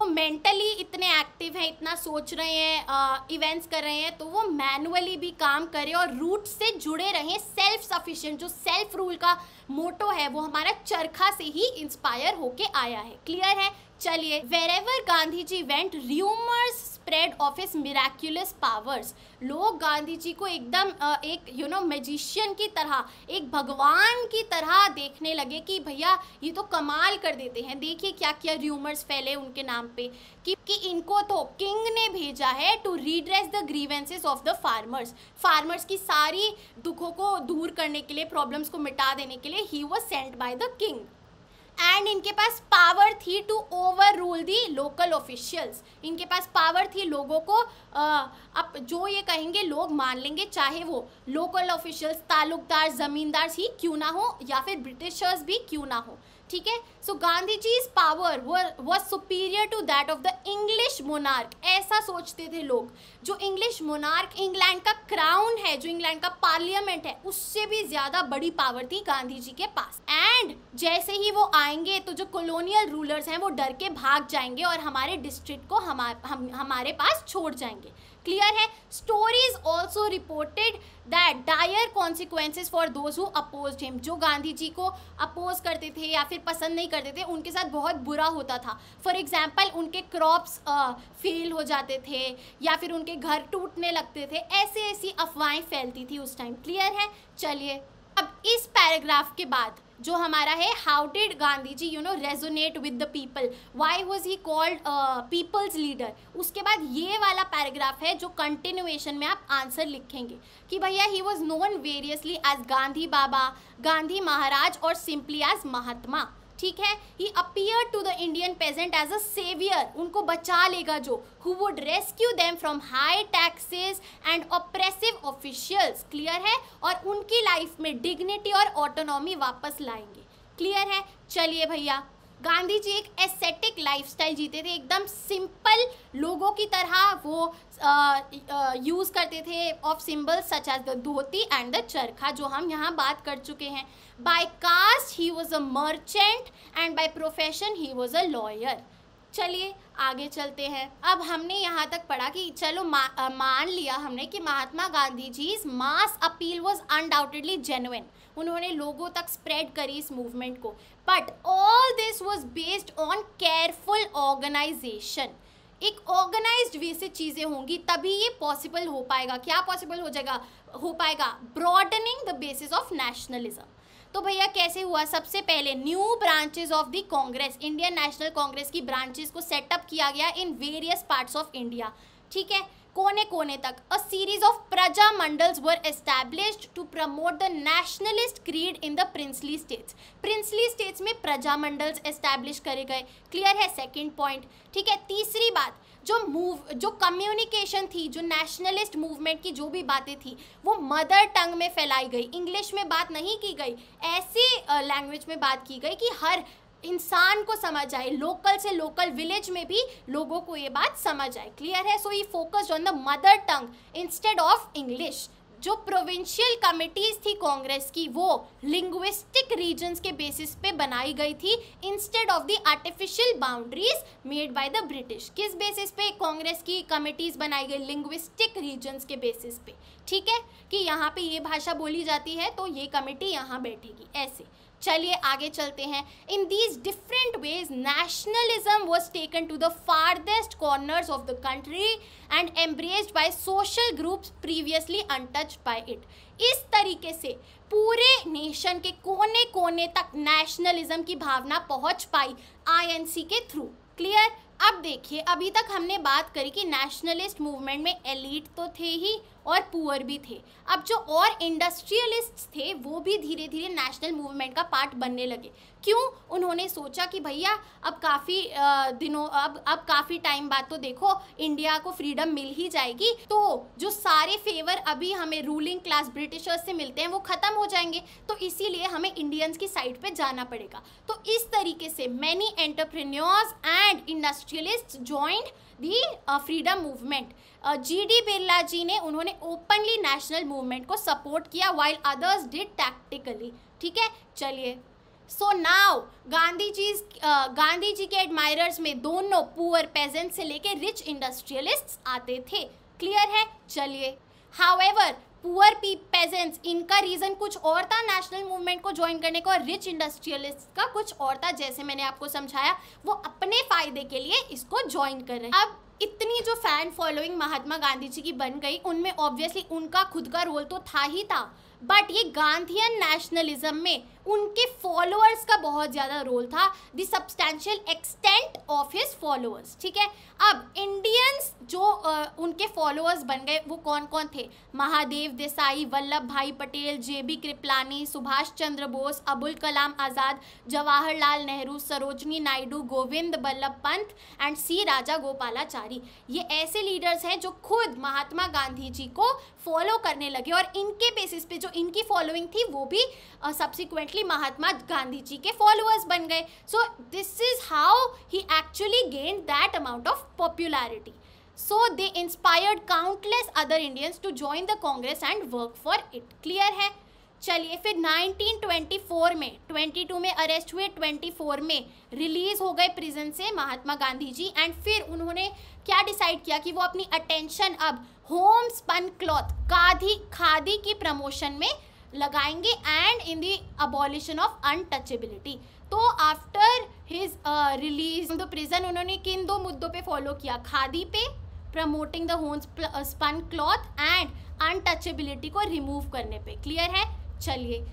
वो मेंटली इतने एक्टिव हैं इतना सोच रहे हैं इवेंट्स कर रहे हैं तो वो मैनुअली भी काम करें और रूट से जुड़े रहें सेल्फ सफिशिएंट जो सेल्फ रूल का मोटो है वो हमारा चरखा से ही इंस्पायर होके आया है क्लियर है चलिए wherever Gandhi ji went rumours spread of his miraculous powers लोग गांधी जी को एकदम एक यू नो मैजिशियन की तरह एक भगवान की तरह देखने लगे कि भैया ये तो कमाल कर देते हैं देखिए क्या क्या र्यूमर्स फैले उनके नाम पे कि, कि इनको तो किंग ने भेजा है to redress the grievances of the farmers farmers की सारी दुखों को दूर करने के लिए प्रॉब्लम्स को मिटा देने के लिए he was sent by the king and इनके पास पावर थी to overrule the local officials इनके पास पावर थी लोगों को अब जो ये कहेंगे लोग मान लेंगे चाहे वो लोकल ऑफिशियल्स ताल्लुकदार ज़मींदार ही क्यों ना हो या फिर ब्रिटिशर्स भी क्यों ना हो ठीक है so Gandhi ji is power was superior to that of the English monarch ऐसा सोचते थे लोग जो इंग्लिश मोनार्क इंग्लैंड का क्राउन है जो इंग्लैंड का पार्लियामेंट है उससे भी ज़्यादा बड़ी पावर थी गांधी जी के पास एंड जैसे ही वो आएंगे तो जो कॉलोनियल रूलर्स हैं वो डर के भाग जाएंगे और हमारे डिस्ट्रिक्ट को हमा, हम हमारे पास छोड़ जाएंगे क्लियर है stories also reported that dire consequences for those who oppose him जो गांधी जी को अपोज करते थे या फिर पसंद नहीं करते थे उनके साथ बहुत बुरा होता था फॉर एग्जाम्पल उनके क्रॉप्स फेल हो जाते थे या फिर उनके घर टूटने लगते थे ऐसी ऐसी अफवाहें फैलती थी उस टाइम क्लियर है चलिए अब इस पैराग्राफ के बाद जो हमारा है how did Gandhi ji you know resonate with the people why was he called people's leader उसके बाद ये वाला पैराग्राफ है जो कंटिन्यूएशन में आप आंसर लिखेंगे कि भैया he was known variously as Gandhi baba Gandhi Maharaj और सिंपली एज महात्मा ठीक है he appear to the Indian peasant as a saviour उनको बचा लेगा जो who would rescue them from high taxes and oppressive officials clear है और उनकी लाइफ में डिग्निटी और ऑटोनॉमी वापस लाएंगे क्लियर है चलिए भैया गांधी जी एक एसेटिक लाइफस्टाइल जीते थे एकदम सिंपल लोगों की तरह वो यूज़ करते थे of symbols such as the dhoti and the charkha जो हम यहाँ बात कर चुके हैं by caste he was a merchant and by profession he was a lawyer चलिए आगे चलते हैं अब हमने यहाँ तक पढ़ा कि चलो मा, आ, मान लिया हमने कि Mahatma Gandhi ji mass appeal was undoubtedly genuine उन्होंने लोगों तक स्प्रेड करी इस मूवमेंट को but all this was based on careful organisation एक ऑर्गेनाइज्ड वे से चीज़ें होंगी तभी ये पॉसिबल हो पाएगा क्या पॉसिबल हो जाएगा हो पाएगा broadening the basis of nationalism तो भैया कैसे हुआ सबसे पहले new branches of the Congress Indian National Congress की ब्रांचेस को सेटअप किया गया in various parts of India ठीक है कोने कोने तक a series of Praja Mandals were established to promote the nationalist creed in the princely states princely states में प्रजा मंडल्स एस्टैब्लिश करे गए क्लियर है सेकंड पॉइंट ठीक है तीसरी बात जो मूव जो कम्युनिकेशन थी जो नेशनलिस्ट मूवमेंट की जो भी बातें थी वो मदर टंग में फैलाई गई इंग्लिश में बात नहीं की गई ऐसी लैंग्वेज में बात की गई कि हर इंसान को समझ आए लोकल से लोकल विलेज में भी लोगों को ये बात समझ आए क्लियर है सो ये focus on the mother tongue instead of English जो प्रोविंशियल कमिटीज थी कांग्रेस की वो लिंग्विस्टिक रीजन्स के बेसिस पे बनाई गई थी instead of the artificial boundaries made by the British किस बेसिस पे कांग्रेस की कमिटीज बनाई गई लिंग्विस्टिक रीजन्स के बेसिस पे ठीक है कि यहाँ पे ये भाषा बोली जाती है तो ये कमेटी यहाँ बैठेगी ऐसे चलिए आगे चलते हैं in these different ways nationalism was taken to the farthest corners of the country and embraced by social groups previously untouched by it इस तरीके से पूरे नेशन के कोने कोने तक नेशनलिज्म की भावना पहुंच पाई आईएनसी के थ्रू क्लियर अब देखिए अभी तक हमने बात करी कि नेशनलिस्ट मूवमेंट में एलिट तो थे ही और पुअर भी थे अब जो और इंडस्ट्रियलिस्ट थे वो भी धीरे धीरे नेशनल मूवमेंट का पार्ट बनने लगे क्यों उन्होंने सोचा कि भैया अब काफ़ी दिनों अब अब काफ़ी टाइम बाद तो देखो इंडिया को फ्रीडम मिल ही जाएगी तो जो सारे फेवर अभी हमें रूलिंग क्लास ब्रिटिशर्स से मिलते हैं वो ख़त्म हो जाएंगे तो इसीलिए हमें इंडियंस की साइड पे जाना पड़ेगा तो इस तरीके से many entrepreneurs and industrialist joined the freedom movement G D Birla ji ने उन्होंने ओपनली नेशनल मूवमेंट को सपोर्ट किया वाइल अदर्स डिड टैक्टिकली ठीक है चलिए सो नाउ गांधी जी गांधी जी के एडमायरर्स में दोनों पुअर पेजेंट से लेकर रिच इंडस्ट्रियलिस्ट्स आते थे क्लियर है चलिए हाउएवर पुअर पी पेजेंट्स इनका रीज़न कुछ और था नेशनल मूवमेंट को ज्वाइन करने का और रिच इंडस्ट्रियलिस्ट का कुछ और था जैसे मैंने आपको समझाया वो अपने फायदे के लिए इसको ज्वाइन कर रहे हैं अब इतनी जो फैन फॉलोइंग महात्मा गांधी जी की बन गई उनमें ऑब्वियसली उनका खुद का रोल तो था ही था बट ये गांधीयन नेशनलिज्म में उनके फॉलोअर्स का बहुत ज़्यादा रोल था the substantial extent of his followers ठीक है अब इंडियंस जो आ, उनके फॉलोअर्स बन गए वो कौन कौन थे Mahadev Desai Vallabhbhai Patel J B Kripalani Subhash Chandra Bose Abul Kalam Azad Jawaharlal Nehru Sarojini Naidu Govind Ballabh Pant and C Rajagopalachari ये ऐसे लीडर्स हैं जो खुद महात्मा गांधी जी को फॉलो करने लगे और इनके बेसिस पे जो इनकी फॉलोइंग थी वो भी सब्सिक्वेंटली कि महात्मा गांधी जी के फॉलोअर्स बन गए so this is how he actually gain that amount of popularity so they inspired countless other Indians to join the Congress and work for it clear है चलिए फिर 1924 में 22 में अरेस्ट हुए 24 में रिलीज हो गए प्रिजन से महात्मा गांधी जी एंड फिर उन्होंने क्या डिसाइड किया कि वो अपनी अटेंशन अब homespun cloth khadi khadi की प्रमोशन में लगाएंगे and in the abolition of untouchability तो after his release the prison उन्होंने किन दो मुद्दों पे फॉलो किया खादी पे promoting the homespun cloth and untouchability को रिमूव करने पे क्लियर है चलिए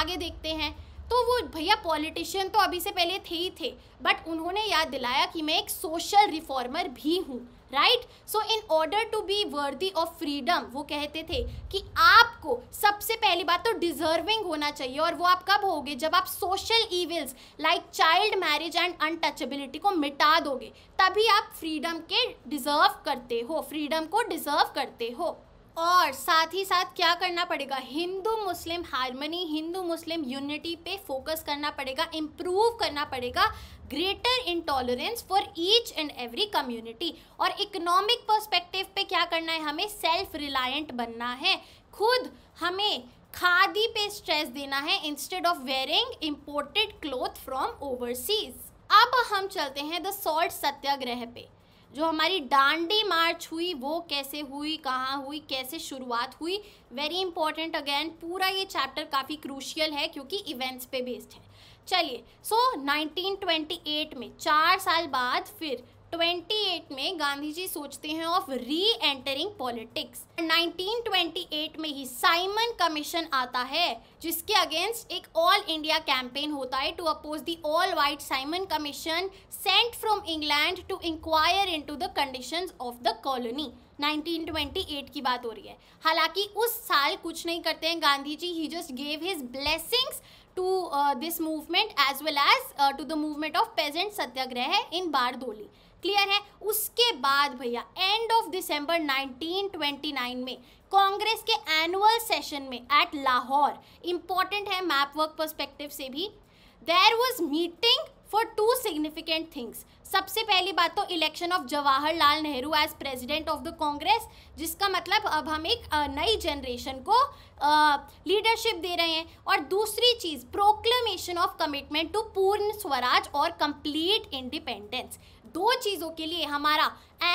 आगे देखते हैं तो वो भैया पॉलिटिशियन तो अभी से पहले थे ही थे बट उन्होंने याद दिलाया कि मैं एक सोशल रिफॉर्मर भी हूँ right so in order to be worthy of freedom वो कहते थे कि आपको सबसे पहली बात तो डिजर्विंग होना चाहिए और वो आप कब होगे जब आप social evils like child marriage and untouchability को मिटा दोगे तभी आप फ्रीडम के डिजर्व करते हो फ्रीडम को डिजर्व करते हो और साथ ही साथ क्या करना पड़ेगा हिंदू मुस्लिम हारमनी हिंदू मुस्लिम यूनिटी पे फोकस करना पड़ेगा इम्प्रूव करना पड़ेगा greater intolerance for each and every community और इकोनॉमिक पर्सपेक्टिव पे क्या करना है हमें सेल्फ रिलायंट बनना है खुद हमें खादी पे स्ट्रेस देना है instead of wearing imported cloth from overseas अब हम चलते हैं द सॉल्ट सत्याग्रह पे जो हमारी डांडी मार्च हुई वो कैसे हुई कहाँ हुई कैसे शुरुआत हुई वेरी इंपॉर्टेंट अगेन पूरा ये चैप्टर काफ़ी क्रूशियल है क्योंकि इवेंट्स पे बेस्ड है चलिए सो so, 1928 में चार साल बाद फिर 1928 में गांधी जी सोचते हैं ऑफ री एंटरिंग पॉलिटिक्स 1928 में ही साइमन कमीशन आता है जिसके अगेंस्ट एक ऑल इंडिया कैंपेन होता है to oppose the all white Simon commission sent from England to inquire into the conditions of the colony 1928 की बात हो रही है हालांकि उस साल कुछ नहीं करते हैं Gandhi ji he just gave his blessings to this movement as well as to the movement of peasant satyagraha in Bardoli clear है उसके बाद भैया एंड ऑफ दिसंबर 1929 में कांग्रेस के एनुअल सेशन में एट लाहौर इंपॉर्टेंट है मैप वर्क परस्पेक्टिव से भी there was meeting for two significant things सबसे पहली बात तो election of Jawaharlal Nehru as president of the Congress जिसका मतलब अब हम एक नई जनरेशन को लीडरशिप दे रहे हैं और दूसरी चीज़ proclamation of commitment to Purna Swaraj और कंप्लीट इंडिपेंडेंस दो चीज़ों के लिए हमारा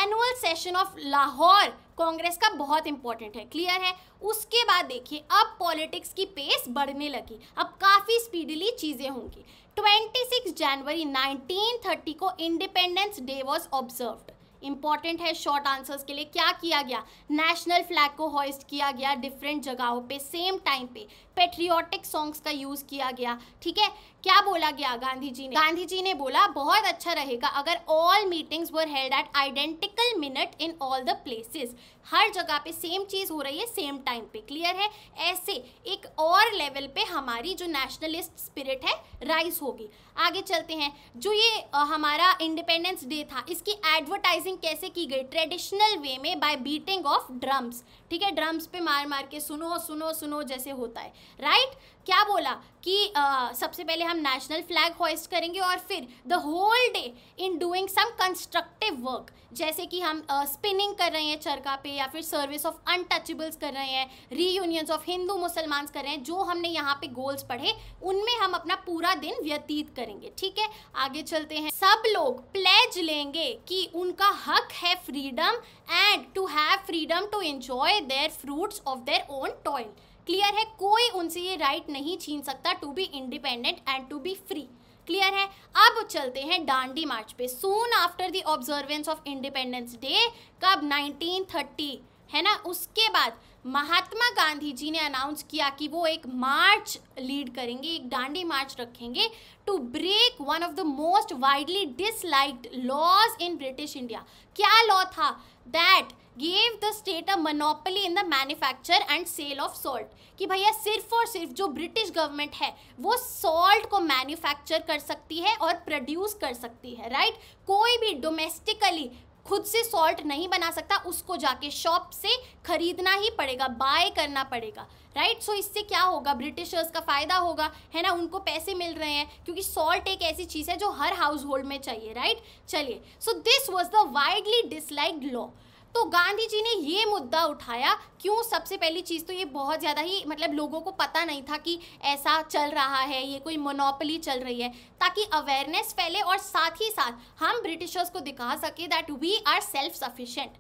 annual session of Lahore Congress का बहुत इंपॉर्टेंट है क्लियर है उसके बाद देखिए अब पॉलिटिक्स की पेस बढ़ने लगी अब काफ़ी स्पीडली चीज़ें होंगी 26 जनवरी 1930 को independence day was observed important है शॉर्ट आंसर्स के लिए क्या किया गया नेशनल फ्लैग को हॉइस्ट किया गया डिफरेंट जगहों पे सेम टाइम पे पेट्रियाटिक सॉन्ग्स का यूज़ किया गया ठीक है क्या बोला गया गांधी जी ने गांधी जी ने बोला बहुत अच्छा रहेगा अगर all meetings were held at identical minute in all the places हर जगह पे सेम चीज़ हो रही है सेम टाइम पे क्लियर है ऐसे एक और लेवल पे हमारी जो नेशनलिस्ट स्पिरिट है राइज होगी आगे चलते हैं जो ये आ, हमारा इंडिपेंडेंस डे था इसकी एडवर्टाइजिंग कैसे की गई ट्रेडिशनल वे में बाय बीटिंग ऑफ ड्रम्स ठीक है ड्रम्स पे मार मार के सुनो सुनो सुनो जैसे होता है राइट क्या बोला कि uh, सबसे पहले हम नेशनल फ्लैग होइस्ट करेंगे और फिर the whole day in doing some constructive work जैसे कि हम स्पिनिंग uh, कर रहे हैं चरखा पे या फिर सर्विस ऑफ अनटचेबल्स कर रहे हैं रीयूनियंस ऑफ हिंदू मुसलमान कर रहे हैं जो हमने यहाँ पे गोल्स पढ़े उनमें हम अपना पूरा दिन व्यतीत करेंगे ठीक है आगे चलते हैं सब लोग प्लेज लेंगे कि उनका हक है freedom and to have freedom to enjoy their fruits of their own toil clear है कोई उनसे ये राइट नहीं छीन सकता to be independent and to be free clear है अब चलते हैं डांडी मार्च पे soon after the observance of independence day कब 1930 है ना उसके बाद महात्मा गांधी जी ने अनाउंस किया कि वो एक मार्च लीड करेंगे एक डांडी मार्च रखेंगे to break one of the most widely disliked laws in British India क्या लॉ था that gave the state a monopoly in the manufacture and sale of salt कि भैया सिर्फ और सिर्फ जो ब्रिटिश गवर्नमेंट है वो सॉल्ट को मैन्युफैक्चर कर सकती है और प्रोड्यूस कर सकती है राइट right? कोई भी डोमेस्टिकली खुद से सॉल्ट नहीं बना सकता उसको जाके शॉप से खरीदना ही पड़ेगा बाय करना पड़ेगा राइट right? सो so, इससे क्या होगा ब्रिटिशर्स का फ़ायदा होगा है ना उनको पैसे मिल रहे हैं क्योंकि सॉल्ट एक ऐसी चीज़ है जो हर हाउस होल्ड में चाहिए राइट right? चलिए so this was the widely dislike law तो गांधी जी ने ये मुद्दा उठाया क्यों सबसे पहली चीज़ तो ये बहुत ज़्यादा ही मतलब लोगों को पता नहीं था कि ऐसा चल रहा है ये कोई मोनोपली चल रही है ताकि अवेयरनेस फैले और साथ ही साथ हम ब्रिटिशर्स को दिखा सके that we are self sufficient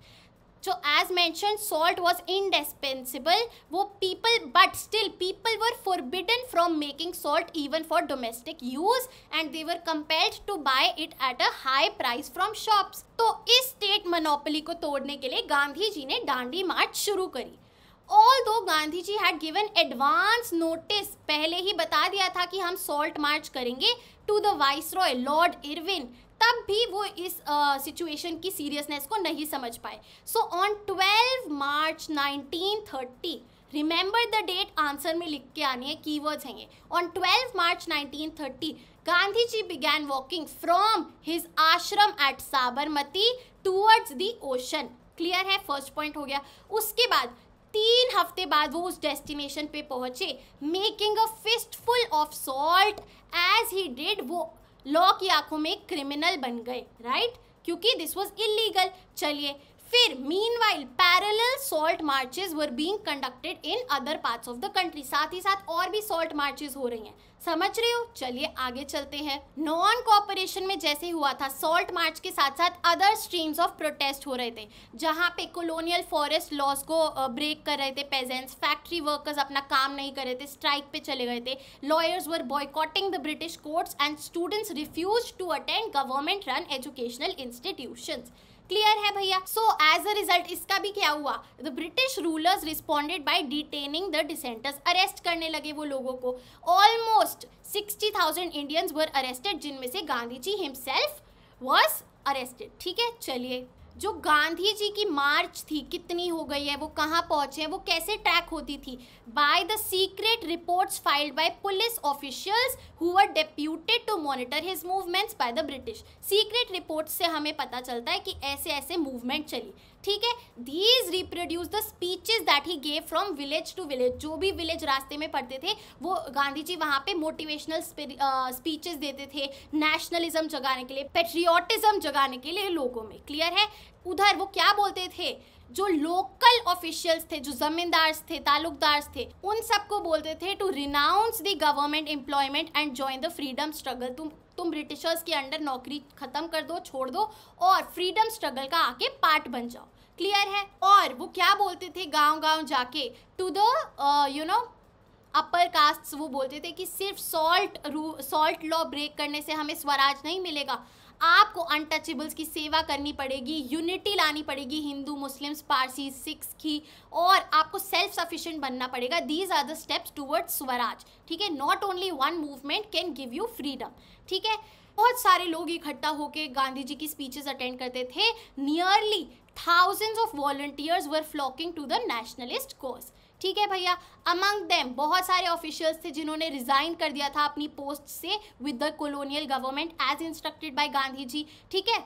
जो as mentioned salt was indispensable वो people but still people were forbidden from making salt even for domestic use and they were compelled to buy it at a high price from shops तो इस state मनोपली को तोड़ने के लिए गांधी जी ने डांडी मार्च शुरू करी although Gandhi ji had given advance notice पहले ही बता दिया था कि हम सॉल्ट मार्च करेंगे to the viceroy Lord Irwin तब भी वो इस सिचुएशन uh, की सीरियसनेस को नहीं समझ पाए so on 12 March 1930 remember the date answer में लिख के आने हैं कीवर्ड्स हैं ये on 12 March 1930 Gandhi ji began walking from his ashram at Sabarmati towards the ocean clear है फर्स्ट पॉइंट हो गया उसके बाद तीन हफ्ते बाद वो उस डेस्टिनेशन पे पहुंचे making a fistful of salt as he did वो लॉ की आंखों में क्रिमिनल बन गए राइट क्योंकि दिस वॉज इलीगल चलिए फिर meanwhile parallel salt marches were being conducted in other part of the country साथ ही साथ और भी सॉल्ट मार्चेस हो रही हैं समझ रहे हो चलिए आगे चलते हैं नॉन कॉपरेशन में जैसे हुआ था सॉल्ट मार्च के साथ साथ अदर स्ट्रीम्स ऑफ प्रोटेस्ट हो रहे थे जहाँ पे कॉलोनियल फॉरेस्ट लॉस को ब्रेक कर रहे थे पेजेंट्स फैक्ट्री वर्कर्स अपना काम नहीं कर रहे थे स्ट्राइक पे चले गए थे lawyers were boycotting the British courts and students refuse to attend government run educational institutions clear है भैया सो एज अ रिजल्ट इसका भी क्या हुआ the British rulers responded by detaining the dissenters arrest करने लगे वो लोगों को almost sixty thousand Indians were arrested जिनमें से Gandhi ji himself was arrested ठीक है चलिए जो गांधी जी की मार्च थी कितनी हो गई है वो कहाँ पहुँचे हैं वो कैसे ट्रैक होती थी by the secret reports filed by police officials who are deputed to monitor his movements by the British secret reports से हमें पता चलता है कि ऐसे ऐसे मूवमेंट चली ठीक है these reproduce the speeches that he gave from village to village जो भी विलेज रास्ते में पढ़ते थे वो गांधी जी वहाँ पे मोटिवेशनल स्पीचेस देते थे नेशनलिज्म जगाने के लिए पेट्रियाटिज्म जगाने के लिए लोगों में क्लियर है उधर वो क्या बोलते थे जो लोकल ऑफिशियल्स थे जो जमींदार थे ताल्लुकदार्स थे उन सबको बोलते थे to renounce the government employment and join the freedom struggle तुम तुम ब्रिटिशर्स के अंडर नौकरी खत्म कर दो छोड़ दो और फ्रीडम स्ट्रगल का आके पार्ट बन जाओ क्लियर है और वो क्या बोलते थे गांव गांव जाके to the you know upper caste वो बोलते थे कि सिर्फ सॉल्ट रू सॉल्ट लॉ ब्रेक करने से हमें स्वराज नहीं मिलेगा आपको अनटचेबल्स की सेवा करनी पड़ेगी यूनिटी लानी पड़ेगी हिंदू मुस्लिम्स पारसी सिक्स की और आपको सेल्फ सफिशिएंट बनना पड़ेगा these are the steps towards swaraj ठीक है not only one movement can give you freedom ठीक है बहुत सारे लोग इकट्ठा होकर गांधी जी की स्पीचेस अटेंड करते थे nearly thousands of volunteers were flocking to the nationalist cause ठीक है भैया अमंग देम बहुत सारे ऑफिशियल्स थे जिन्होंने रिजाइन कर दिया था अपनी पोस्ट से with the colonial government as instructed by Gandhi ji ठीक है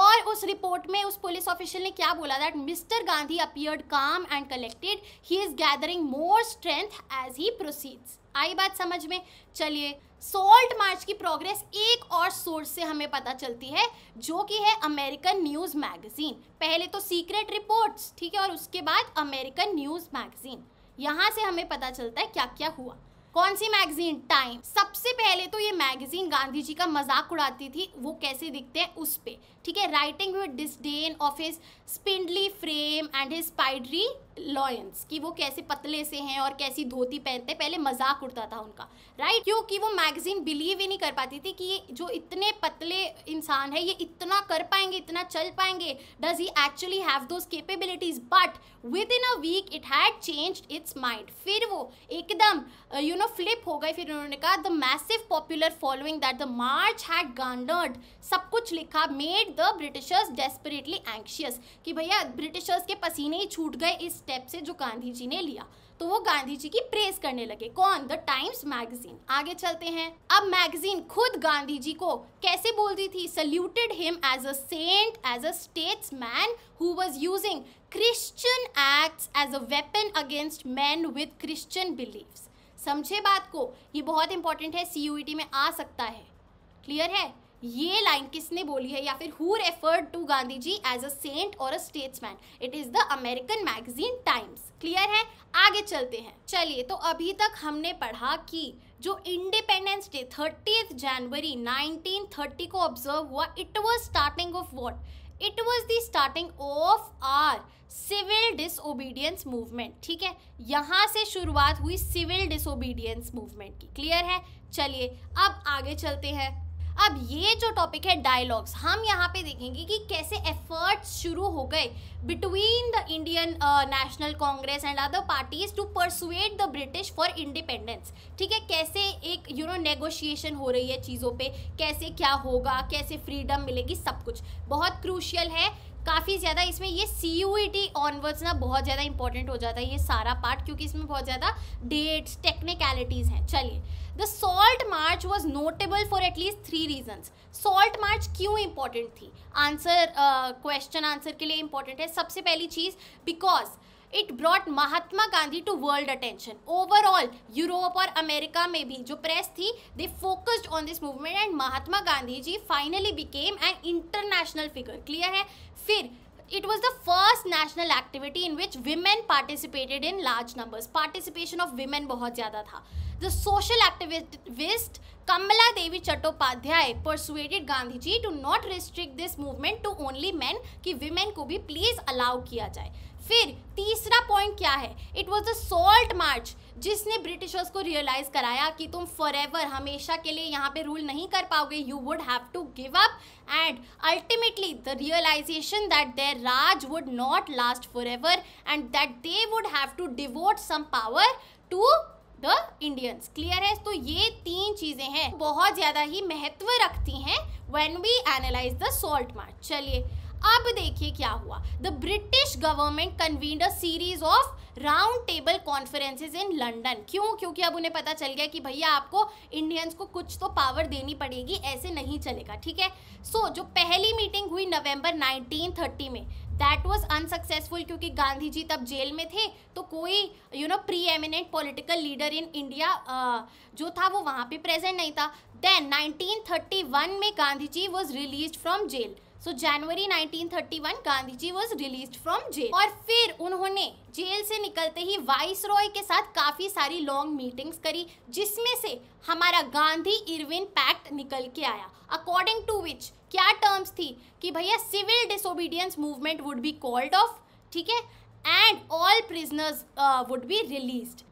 और उस रिपोर्ट में उस पुलिस ऑफिशियल ने क्या बोला that Mister Gandhi appeared calm and collected he is gathering more strength as he proceeds आई बात समझ में चलिए सोल्ट मार्च की प्रोग्रेस एक और सोर्स से हमें पता चलती है जो कि है अमेरिकन न्यूज़ मैगज़ीन पहले तो सीक्रेट रिपोर्ट्स ठीक है और उसके बाद अमेरिकन न्यूज़ मैगज़ीन यहाँ से हमें पता चलता है क्या क्या हुआ कौन सी मैगजीन टाइम सबसे पहले तो ये मैगजीन गांधी जी का मजाक उड़ाती थी वो कैसे दिखते हैं उस पर ठीक है writing with disdain of his spindly frame and his spidery loins कि वो कैसे पतले से हैं और कैसी धोती पहनते पहले मजाक उड़ता था उनका राइट क्योंकि वो मैगजीन बिलीव ही नहीं कर पाती थी कि ये जो इतने पतले इंसान है ये इतना कर पाएंगे इतना चल पाएंगे does he actually have those capabilities but within a week it had change its mind फिर वो एकदम यू नो फ्लिप हो गए फिर उन्होंने कहा the massive popular following that the march had garnered सब कुछ लिखा made the Britishers desperately anxious कि भैया ब्रिटिशर्स के पसीने ही छूट गए इस स्टेप से जो गांधी जी ने लिया तो वो गांधी जी की प्रेस करने लगे कौन द टाइम्स मैगजीन आगे चलते हैं अब मैगजीन खुद गांधी जी को कैसे बोलती थी saluted him as a saint as a man who was using Christian acts as a weapon against man with Christian beliefs समझे बात को ये बहुत इंपॉर्टेंट है सी e में आ सकता है क्लियर है ये लाइन किसने बोली है या फिर who referred to Gandhi ji as a saint और a statesman it is the American magazine Times clear है आगे चलते हैं चलिए तो अभी तक हमने पढ़ा कि जो इंडिपेंडेंस डे थर्टी जनवरी 1930 को ऑब्जर्व हुआ it was starting of what it was the starting of our civil disobedience movement ठीक है यहाँ से शुरुआत हुई सिविल डिसोबीडियंस मूवमेंट की क्लियर है चलिए अब आगे चलते हैं अब ये जो टॉपिक है डायलॉग्स हम यहाँ पे देखेंगे कि कैसे एफर्ट्स शुरू हो गए between the Indian National Congress and other parties to persuade the British for independence ठीक है कैसे एक यू नो नेगोशिएशन हो रही है चीज़ों पे कैसे क्या होगा कैसे फ्रीडम मिलेगी सब कुछ बहुत क्रूशियल है काफ़ी ज़्यादा इसमें ये C U E T onwards ना बहुत ज़्यादा इंपॉर्टेंट हो जाता है ये सारा पार्ट क्योंकि इसमें बहुत ज़्यादा डेट्स टेक्निकलिटीज़ हैं चलिए the salt march was notable for at least three reasons salt march क्यों इंपॉर्टेंट थी आंसर क्वेश्चन आंसर के लिए इंपॉर्टेंट है सबसे पहली चीज़ because it brought Mahatma Gandhi to world attention overall Europe और अमेरिका में भी जो प्रेस थी they focused on this movement and Mahatma Gandhi ji finally became an international figure clear है फिर it was the first national activity in which women participated in large number participation of women बहुत ज़्यादा था the social activist Kamala Devi Chattopadhyay persuaded Gandhi ji to not restrict this movement to only man कि women को भी please allow किया जाए फिर तीसरा पॉइंट क्या है it was the salt march जिसने ब्रिटिशर्स को रियलाइज कराया कि तुम फॉर एवर हमेशा के लिए यहाँ पे रूल नहीं कर पाओगे you would have to give up and ultimately the realisation that their Raj would not last for ever and that they would have to devote some power to the Indians clear है तो ये तीन चीजें हैं बहुत ज्यादा ही महत्व रखती हैं when we analyse the salt march चलिए अब देखिए क्या हुआ the British government convene a series of round table conferences in London क्यों क्योंकि अब उन्हें पता चल गया कि भैया आपको इंडियंस को कुछ तो पावर देनी पड़ेगी ऐसे नहीं चलेगा ठीक है सो so, जो पहली मीटिंग हुई नवंबर 1930 में दैट वॉज अनसक्सेसफुल क्योंकि गांधी जी तब जेल में थे तो कोई you know preeminent political leader in India जो था वो वहाँ पे प्रेजेंट नहीं था देन 1931 में Gandhi ji was release from jail so January 1931 Gandhi ji was release from jail और फिर उन्होंने जेल से निकलते ही वाइस रॉय के साथ काफ़ी सारी लॉन्ग मीटिंग्स करी जिसमें से हमारा गांधी इरविन पैक्ट निकल के आया अकॉर्डिंग टू विच क्या टर्म्स थी कि भैया civil disobedience movement would be called off ठीक है and all prisoners would be release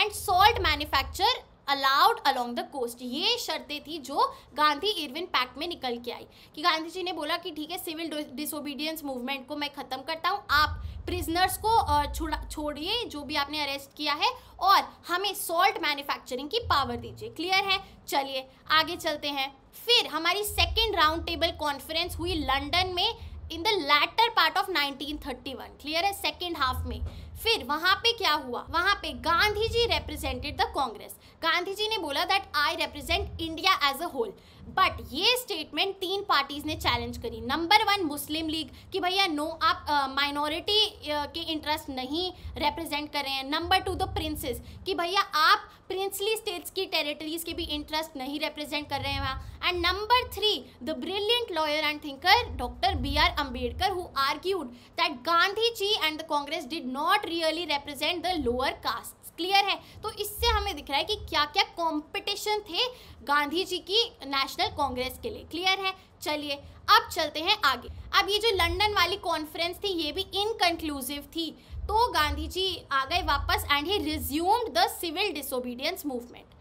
and salt manufacture allowed along the coast ये शर्तें थी जो गांधी इरविन पैक्ट में निकल के आई कि गांधी जी ने बोला कि ठीक है सिविल डिसोबीडियंस मूवमेंट को मैं ख़त्म करता हूँ आप प्रिजनर्स को छोड़िए जो भी आपने अरेस्ट किया है और हमें सॉल्ट मैन्युफैक्चरिंग की पावर दीजिए क्लियर है चलिए आगे चलते हैं फिर हमारी सेकेंड राउंड टेबल कॉन्फ्रेंस हुई लंडन में in the latter part of 1931 clear है सेकेंड हाफ में फिर वहाँ पे क्या हुआ वहाँ पे गांधी जी रिप्रेजेंटेड द कांग्रेस गांधी जी ने बोला that I represent India as a whole but ये स्टेटमेंट तीन पार्टीज ने चैलेंज करी नंबर वन मुस्लिम लीग कि भैया नो आप माइनॉरिटी uh, के इंटरेस्ट नहीं रिप्रेजेंट कर रहे हैं नंबर टू द प्रिंसेस कि भैया आप प्रिंसली स्टेट्स की टेरिटरीज के भी इंटरेस्ट नहीं रिप्रेजेंट कर रहे हैं वहाँ and number three the brilliant lawyer and thinker doctor B R Ambedkar who argued that Gandhi ji and the Congress did not really represent the lower caste clear है तो इससे हमें दिख रहा है कि क्या क्या कॉम्पिटिशन थे गांधी जी की नेशनल कांग्रेस के लिए क्लियर है चलिए अब चलते हैं आगे अब ये जो लंदन वाली कॉन्फ्रेंस थी ये भी इनकनक्लूसिव थी तो गांधी जी आ गए वापस and he resumed the civil disobedience movement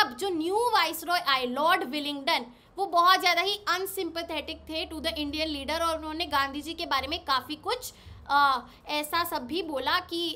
अब जो न्यू वाइस रॉय आए लॉर्ड विलिंगडन वो बहुत ज़्यादा ही अनसिम्पथेटिक थे टू द इंडियन लीडर और उन्होंने गांधी जी के बारे में काफ़ी कुछ ऐसा सब भी बोला कि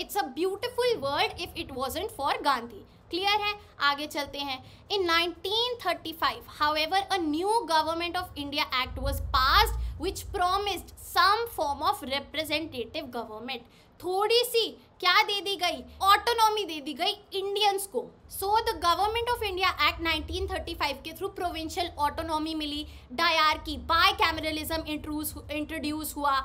it's a beautiful world if it wasn't for Gandhi clear है आगे चलते हैं in 1935 however a new government of India act was pass which promised some form of representative government थोड़ी सी क्या दे दी गई ऑटोनॉमी दे दी गई इंडियंस को so the government of India act 1935 के थ्रू प्रोविंशियल ऑटोनॉमी मिली dyarchy bicameralism introduce हुआ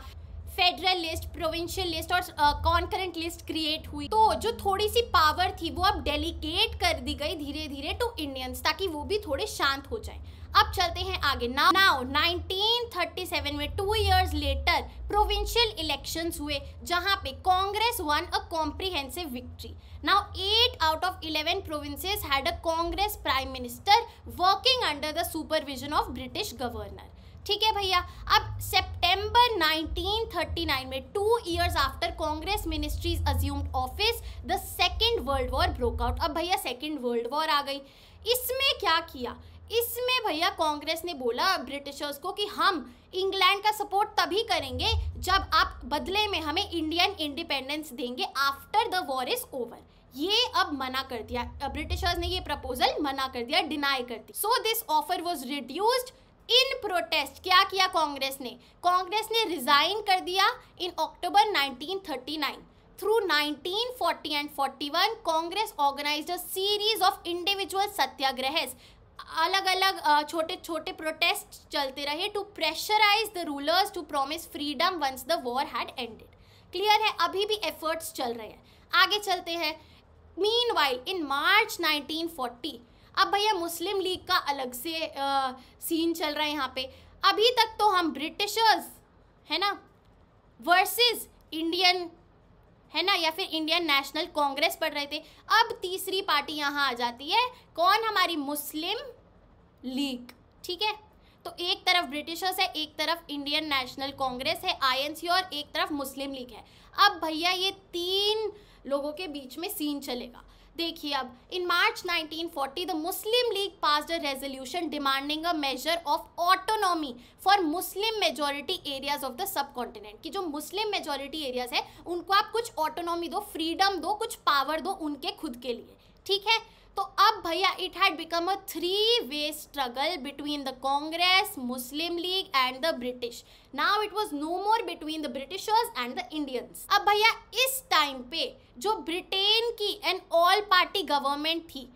federal list provincial list और कॉन्करेंट लिस्ट क्रिएट हुई तो जो थोड़ी सी पावर थी वो अब डेलीकेट कर दी गई धीरे धीरे टू इंडियंस ताकि वो भी थोड़े शांत हो जाए अब चलते हैं आगे नाउ नाउ 1937 में two years later provincial elections हुए जहां पे Congress won a comprehensive victory now eight out of eleven provinces had a Congress prime minister working under the supervision of British governor ठीक है भैया अब सितंबर 1939 में two years after Congress ministries assumed office the second world war broke out अब भैया second world war आ गई इसमें क्या किया इसमें भैया कांग्रेस ने बोला ब्रिटिशर्स को कि हम इंग्लैंड का सपोर्ट तभी करेंगे जब आप बदले में हमें इंडियन इंडिपेंडेंस देंगे after the war is over ये अब मना कर दिया ब्रिटिशर्स ने ये प्रपोजल मना कर दिया डिनाई कर दिया so this offer was reduced in protest क्या किया कांग्रेस ने कांग्रेस ने रिजाइन कर दिया in October 1939 through 1940 and 41 Congress organise a series of individual satyagraha अलग अलग छोटे छोटे प्रोटेस्ट चलते रहे to pressurise the rulers to promise freedom once the war had ended clear है अभी भी एफर्ट्स चल रहे हैं आगे चलते हैं मीन वाइल इन मार्च 1940 अब भैया मुस्लिम लीग का अलग से आ, सीन चल रहा है यहाँ पे अभी तक तो हम ब्रिटिशर्स है ना वर्सेस इंडियन है ना या फिर इंडियन नेशनल कांग्रेस पढ़ रहे थे अब तीसरी पार्टी यहाँ आ जाती है कौन हमारी मुस्लिम लीग ठीक है तो एक तरफ ब्रिटिशर्स है एक तरफ इंडियन नेशनल कांग्रेस है आईएनसी और एक तरफ मुस्लिम लीग है अब भैया ये तीन लोगों के बीच में सीन चलेगा देखिए अब in March 1940 the Muslim League pass the resolution demanding a major of autonomy for Muslim majority areas of the subcontinent कि जो मुस्लिम मेजोरिटी एरियाज है उनको आप कुछ ऑटोनॉमी दो फ्रीडम दो कुछ पावर दो उनके खुद के लिए ठीक है तो अब भैया it had become a three way struggle between the Congress Muslim League and the British now it was no more between the Britishers and the Indians अब भैया इस टाइम पे जो ब्रिटेन की एन ऑल पार्टी गवर्नमेंट थी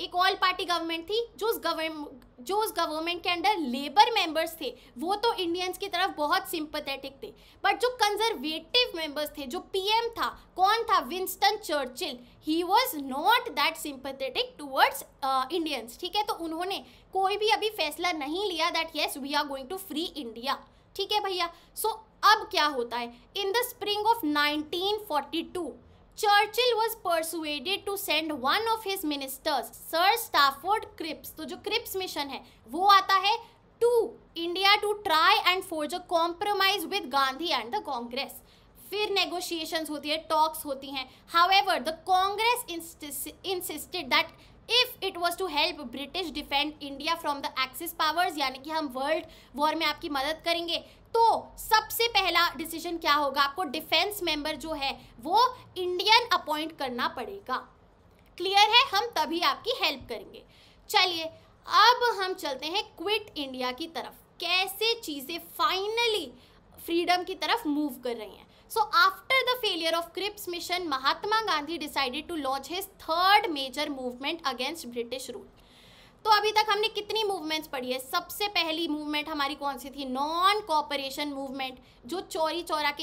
एक all party government थी जो उस गवर्नमेंट जो उस गवर्नमेंट के अंडर लेबर मेंबर्स थे वो तो इंडियंस की तरफ बहुत सिंपथेटिक थे बट जो कंजर्वेटिव मेंबर्स थे जो पीएम था कौन था Winston Churchill he was not that sympathetic towards Indians ठीक है तो उन्होंने कोई भी अभी फैसला नहीं लिया that yes we are going to free India ठीक है भैया सो so, अब क्या होता है in the spring of 1942 Churchill was persuaded to send one of his ministers sir Stafford Cripps तो जो क्रिप्स मिशन है वो आता है to India to try and forge a compromise with Gandhi and the Congress फिर नेगोशिएशंस होती है टॉक्स होती हैं however the Congress insisted that if it was to help British defend India from the axis powers यानी कि हम वर्ल्ड वॉर में आपकी मदद करेंगे तो सबसे पहला डिसीजन क्या होगा आपको डिफेंस मेंबर जो है वो इंडियन अपॉइंट करना पड़ेगा क्लियर है हम तभी आपकी हेल्प करेंगे चलिए अब हम चलते हैं क्विट इंडिया की तरफ कैसे चीज़ें फाइनली फ्रीडम की तरफ मूव कर रही हैं so after the failure of Cripps mission Mahatma Gandhi decided to launch his third major movement against British rule तो अभी तक हमने कितनी मूवमेंट्स पढ़ी है सबसे पहली मूवमेंट हमारी कौन सी थी नॉन कॉपरेशन मूवमेंट जो चोरी चौरा के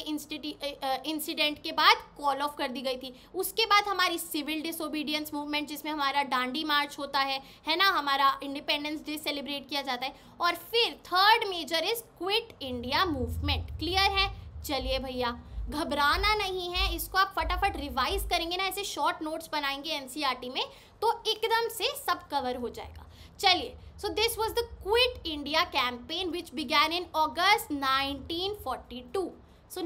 इंसिडेंट के बाद कॉल ऑफ कर दी गई थी उसके बाद हमारी सिविल डिसोबीडियंस मूवमेंट जिसमें हमारा डांडी मार्च होता है है ना हमारा इंडिपेंडेंस डे सेलिब्रेट किया जाता है और फिर third major is quit India movement clear है चलिए भैया घबराना नहीं है इसको आप फटाफट रिवाइज करेंगे ना ऐसे शॉर्ट नोट्स बनाएंगे एनसीईआरटी e में तो एकदम से सब कवर हो जाएगा चलिए so this was the quit India campaign which began in August 1942 so so,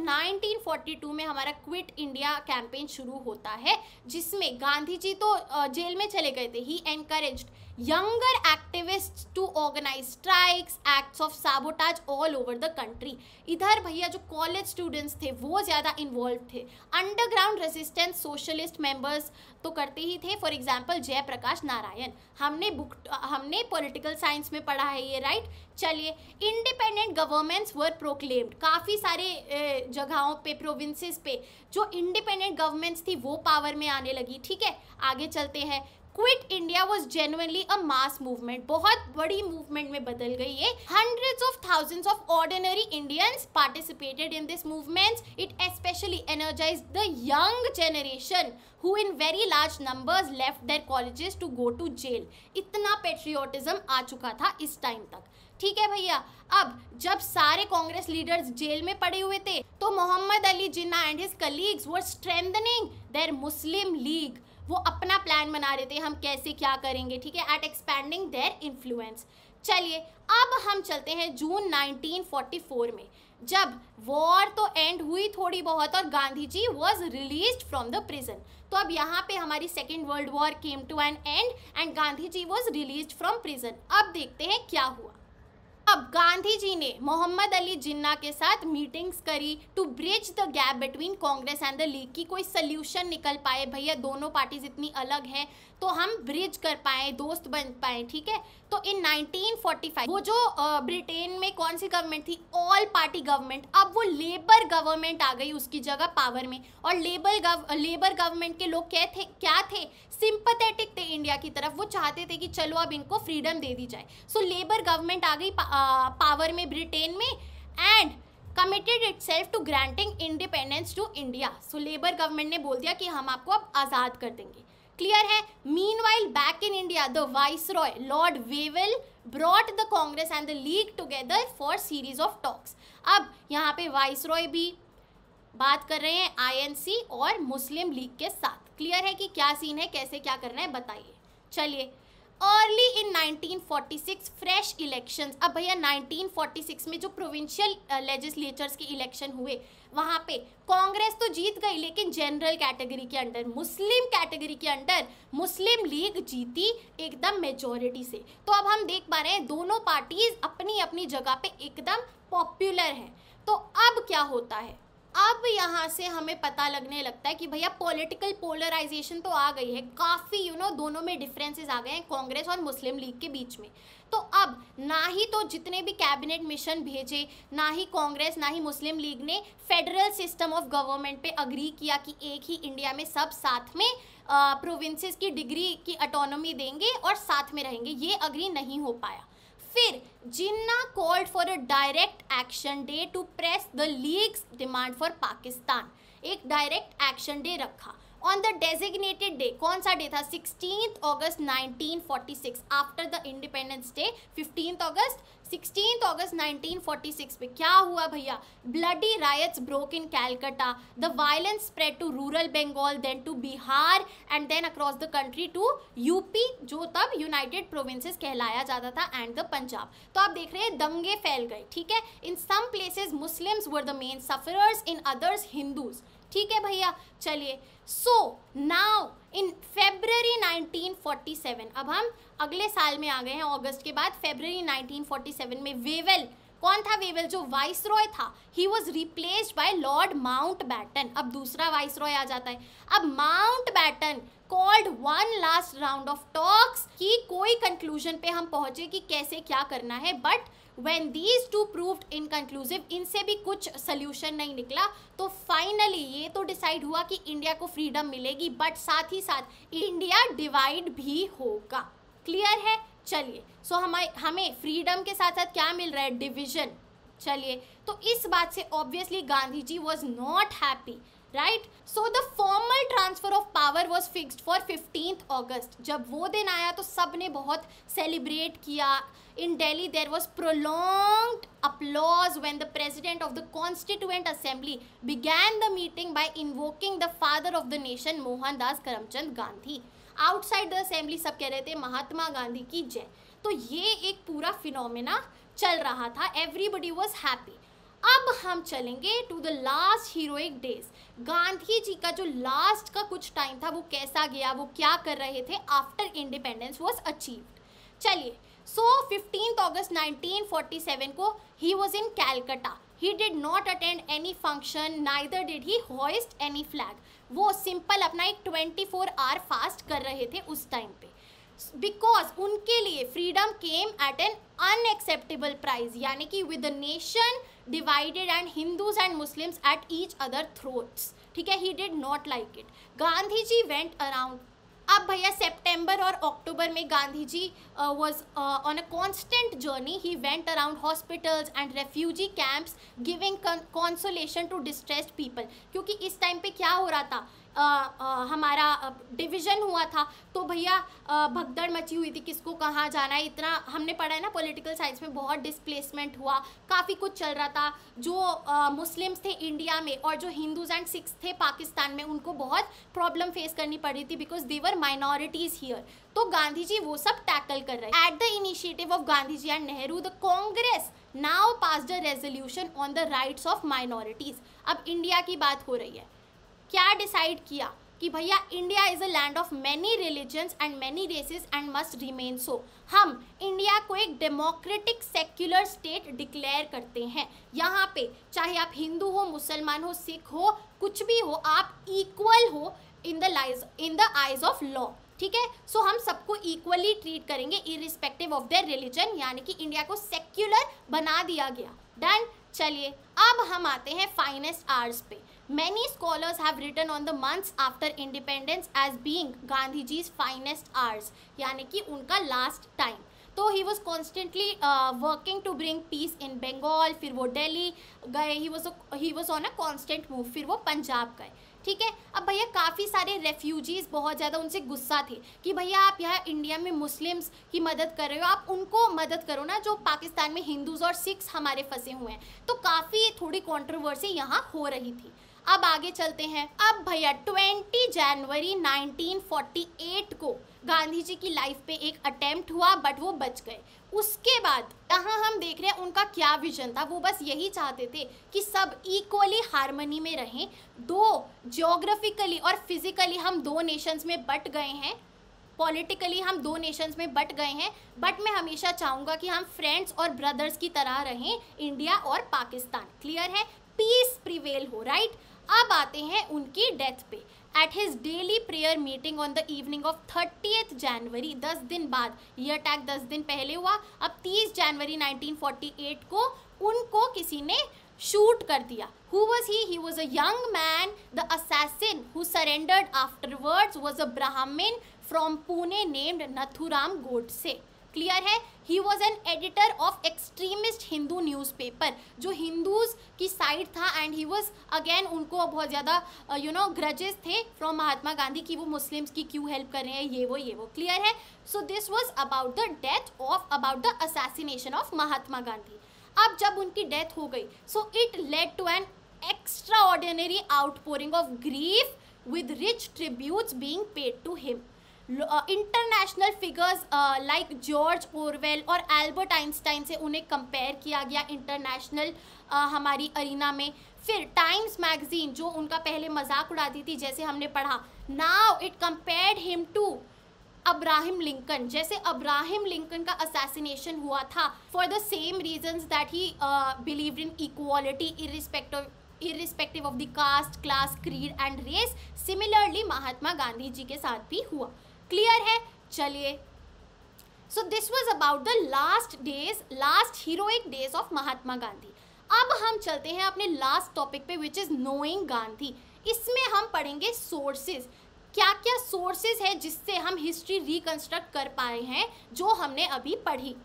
1942 में हमारा क्विट इंडिया कैंपेन शुरू होता है जिसमें गांधी जी तो जेल में चले गए थे he encouraged younger activist to organise strikes, acts of sabotage all over the country. इधर भैया जो कॉलेज स्टूडेंट्स थे वो ज़्यादा इन्वॉल्व थे अंडरग्राउंड रेजिस्टेंस सोशलिस्ट members तो करते ही थे फॉर एग्जाम्पल जयप्रकाश नारायण हमने बुक हमने पोलिटिकल साइंस में पढ़ा है ये राइट चलिए इंडिपेंडेंट गवर्नमेंट्स वर प्रोक्लेम्ड काफ़ी सारे जगहों पे प्रोविंसेस पे जो इंडिपेंडेंट गवर्नमेंट्स थी वो पावर में आने लगी ठीक है आगे चलते हैं quit India was genuinely a mass movement बहुत बड़ी मूवमेंट में बदल गई है hundred of thousand of ordinary Indians participated in this movement it especially energise the young generation who in very large numbers left their colleges to go to jail इतना patriotism आ चुका था इस टाइम तक ठीक है भैया अब जब सारे कांग्रेस लीडर्स जेल में पड़े हुए थे तो Mohammad Ali Jinnah and his colleagues were strengthening their Muslim League वो अपना प्लान बना रहे थे हम कैसे क्या करेंगे ठीक है एट एक्सपैंडिंग देयर इन्फ्लुएंस चलिए अब हम चलते हैं जून 1944 में जब वॉर तो एंड हुई थोड़ी बहुत और Gandhi ji was release from the prison तो अब यहाँ पे हमारी second world war came to an end and Gandhi ji was release from prison अब देखते हैं क्या हुआ अब गांधी जी ने मोहम्मद अली जिन्ना के साथ मीटिंग्स करी to bridge the gap between Congress and the League की कोई सल्यूशन निकल पाए भैया दोनों पार्टीज इतनी अलग हैं तो हम ब्रिज कर पाए दोस्त बन पाए ठीक है तो इन 1945 वो जो ब्रिटेन में कौन सी गवर्नमेंट थी ऑल पार्टी गवर्नमेंट अब वो लेबर गवर्नमेंट आ गई उसकी जगह पावर में और लेबर गव, लेबर गवर्नमेंट के लोग क्या थे क्या थे सिंपथेटिक थे इंडिया की तरफ वो चाहते थे कि चलो अब इनको फ्रीडम दे दी जाए सो लेबर गवर्नमेंट आ गई पा, आ, पावर में ब्रिटेन में and committed it to granting independence to India so labour government ने बोल दिया कि हम आपको अब आज़ाद कर देंगे क्लियर है meanwhile back in India the viceroy lord Wavell brought the Congress and the League together for series of talks अब यहाँ पे वाइस रॉय भी बात कर रहे हैं आईएनसी और मुस्लिम लीग के साथ क्लियर है कि क्या सीन है कैसे क्या करना है बताइए चलिए अर्ली इन 1946 फ्रेश इलेक्शंस अब भैया 1946 में जो प्रोविंशियल लेजिस्लेचर्स uh, के इलेक्शन हुए वहां पे कांग्रेस तो जीत गई लेकिन जनरल कैटेगरी के अंडर मुस्लिम कैटेगरी के अंडर मुस्लिम लीग जीती एकदम मेजोरिटी से तो अब हम देख पा रहे हैं दोनों पार्टीज अपनी अपनी जगह पे एकदम पॉपुलर हैं तो अब क्या होता है अब यहाँ से हमें पता लगने लगता है कि भैया पॉलिटिकल पोलराइजेशन तो आ गई है काफ़ी यू नो दोनों में डिफरेंसेस आ गए हैं कांग्रेस और मुस्लिम लीग के बीच में तो अब ना ही तो जितने भी कैबिनेट मिशन भेजे ना ही कांग्रेस ना ही मुस्लिम लीग ने फेडरल सिस्टम ऑफ गवर्नमेंट पे अग्री किया कि एक ही इंडिया में सब साथ में प्रोविंसेस की डिग्री की अटोनोमी देंगे और साथ में रहेंगे ये अग्री नहीं हो पाया फिर Jinnah called for a direct action day to press the League's demand for Pakistan एक डायरेक्ट एक्शन डे रखा ऑन द डेजिग्नेटेड डे कौन सा डे था सिक्सटीन अगस्त 1946 after the independence day fifteen अगस्त सिक्सटीन अगस्त 1946 पे क्या हुआ भैया bloody riots broke in Calcutta the violence spread to rural Bengal then to Bihar and then across the country to UP जो तब यूनाइटेड प्रोविंसेस कहलाया जाता था एंड द पंजाब तो आप देख रहे हैं दंगे फैल गए ठीक है in some places Muslims were the main sufferers in others Hindus ठीक है भैया चलिए सो नाउ इन फेबररी 1947 अब हम अगले साल में आ गए हैं अगस्त के बाद फेबररी 1947 में वेवेल कौन था वेवेल जो वाइस रॉय था he was replace by lord Mountbatten अब दूसरा वाइस रॉय आ जाता है अब Mountbatten called one last round of talks की कोई कंक्लूजन पे हम पहुंचे कि कैसे क्या करना है but when these two proved inconclusive इनसे भी कुछ सल्यूशन नहीं निकला तो फाइनली ये तो डिसाइड हुआ कि इंडिया को फ्रीडम मिलेगी बट साथ ही साथ इंडिया डिवाइड भी होगा क्लियर है चलिए सो so हमारे हमें फ्रीडम के साथ साथ क्या मिल रहा है डिविजन चलिए तो इस बात से obviously Gandhi ji was not happy right so the formal transfer of power was fixed for fifteenth August जब वो दिन आया तो सब ने बहुत सेलिब्रेट किया in Delhi, there was prolonged applause when the president of the Constituent Assembly began the meeting by invoking the father of the nation, Mohandas Karamchand Gandhi. outside the assembly sab keh rahe the mahatma gandhi ki jai to ye ek pura phenomena chal raha tha everybody was happy अब हम चलेंगे to the last heroic days Gandhi ji का जो last का कुछ time था वो कैसा गया वो क्या कर रहे थे आफ्टर इंडिपेंडेंस वॉज अचीव्ड चलिए सो फिफ्टीन अगस्त 1947 को he was in Calcutta he did not attend any function neither did he hoist any flag वो सिंपल अपना एक 24 आवर फास्ट कर रहे थे उस टाइम पे बिकॉज उनके लिए freedom came at an unacceptable price यानी कि with nation divided and Hindus and Muslims at each other throats ठीक है he did not like it Gandhi ji went around अब भैया सेप्टेम्बर और अक्टूबर में Gandhi ji was on a constant journey he went around hospitals and refugee camps giving consolation to distressed people क्योंकि इस time पे क्या हो रहा था हमारा डिवीजन हुआ था तो भैया भगदड़ मची हुई थी किसको कहाँ जाना है इतना हमने पढ़ा है ना पॉलिटिकल साइंस में बहुत डिस्प्लेसमेंट हुआ काफ़ी कुछ चल रहा था जो मुस्लिम्स थे इंडिया में और जो हिंदूज एंड सिक्स थे पाकिस्तान में उनको बहुत प्रॉब्लम फेस करनी पड़ रही थी बिकॉज देवर माइनॉरिटीज़ हियर तो गांधी जी वो सब टैकल कर रहे हैं at the initiative of Gandhi ji and Nehru the Congress now pass the resolution on the rights of minorities अब इंडिया की बात हो रही है क्या डिसाइड किया कि भैया India is a land of many religions and many races and must remain so हम इंडिया को एक डेमोक्रेटिक सेक्युलर स्टेट डिक्लेयर करते हैं यहाँ पे चाहे आप हिंदू हो मुसलमान हो सिख हो कुछ भी हो आप इक्वल हो in the lies in the eyes of law ठीक है सो हम सबको इक्वली ट्रीट करेंगे इरिस्पेक्टिव ऑफ देयर रिलीजन यानी कि इंडिया को सेक्युलर बना दिया गया डन चलिए अब हम आते हैं फाइनेस्ट आर्ट्स पे Many scholars have written on the months after independence as being Gandhi ji's finest hours, यानी कि उनका last time. तो he was constantly working to bring peace in Bengal फिर वो डेली गए he was he was on a constant move फिर वो पंजाब गए ठीक है अब भैया काफ़ी सारे रेफ्यूजीज़ बहुत ज़्यादा उनसे गुस्सा थे कि भैया आप यहाँ इंडिया में मुस्लिम्स की मदद कर रहे हो आप उनको मदद करो ना जो पाकिस्तान में हिंदूज़ और सिख्स हमारे फंसे हुए हैं तो काफ़ी थोड़ी कॉन्ट्रोवर्सी यहाँ हो रही थी अब आगे चलते हैं अब भैया 20 जनवरी 1948 को गांधी जी की लाइफ पे एक अटेम्प्ट हुआ बट वो बच गए उसके बाद यहाँ हम देख रहे हैं उनका क्या विजन था वो बस यही चाहते थे कि सब इक्वली हारमोनी में रहें दो जोग्राफिकली और फिजिकली हम दो नेशंस में बट गए हैं पॉलिटिकली हम दो नेशंस में बट गए हैं बट मैं हमेशा चाहूँगा कि हम फ्रेंड्स और ब्रदर्स की तरह रहें इंडिया और पाकिस्तान क्लियर है पीस प्रिवेल हो राइट right? अब आते हैं उनकी डेथ पे at his daily prayer meeting on the evening of thirty January दस दिन बाद ये अटैक दस दिन पहले हुआ अब तीस जनवरी 1948 को उनको किसी ने शूट कर दिया who was he he was a young man the assassin who surrendered afterwards was a Brahmin from Pune named Nathuram Godse clear है he was an editor of extremist Hindu newspaper जो हिंदूज की साइड था एंड ही वॉज अगेन उनको बहुत ज़्यादा you know grudges थे from Mahatma Gandhi कि वो मुस्लिम्स की क्यों हेल्प कर रहे हैं ये वो ये वो क्लियर है so this was about the death of about the assassination of Mahatma Gandhi अब जब उनकी डेथ हो गई so it led to an extraordinary outpouring of grief with rich tribute being paid to him international figures like George Orwell और Albert Einstein से उन्हें compare किया गया इंटरनेशनल uh, हमारी अरीना में फिर टाइम्स मैगजीन जो उनका पहले मजाक उड़ाती थी जैसे हमने पढ़ा now it compared him to Abraham Lincoln जैसे अब्राहिम लिंकन का असासिनेशन हुआ था for the same reason that he believe in equality irrespective irrespective of the caste class creed and race similarly Mahatma Gandhi ji के साथ भी हुआ क्लियर है चलिए so this was about the last days last heroic days of Mahatma Gandhi अब हम चलते हैं अपने लास्ट टॉपिक पे विच इज़ नोइंग गांधी इसमें हम पढ़ेंगे सोर्सेज क्या क्या सोर्सेज है जिससे हम हिस्ट्री रिकंस्ट्रक्ट कर पाए हैं जो हमने अभी पढ़ी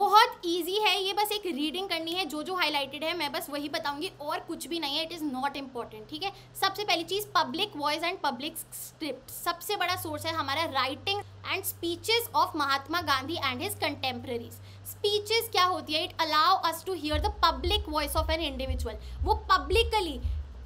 बहुत ईजी है ये बस एक रीडिंग करनी है जो जो हाईलाइटेड है मैं बस वही बताऊंगी और कुछ भी नहीं है इट इज़ नॉट इम्पॉर्टेंट ठीक है सबसे पहली चीज़ public voice and public script सबसे बड़ा सोर्स है हमारा writing and speeches of Mahatma Gandhi and his contemporaries speeches क्या होती है it allow us to hear the public voice of an individual वो पब्लिकली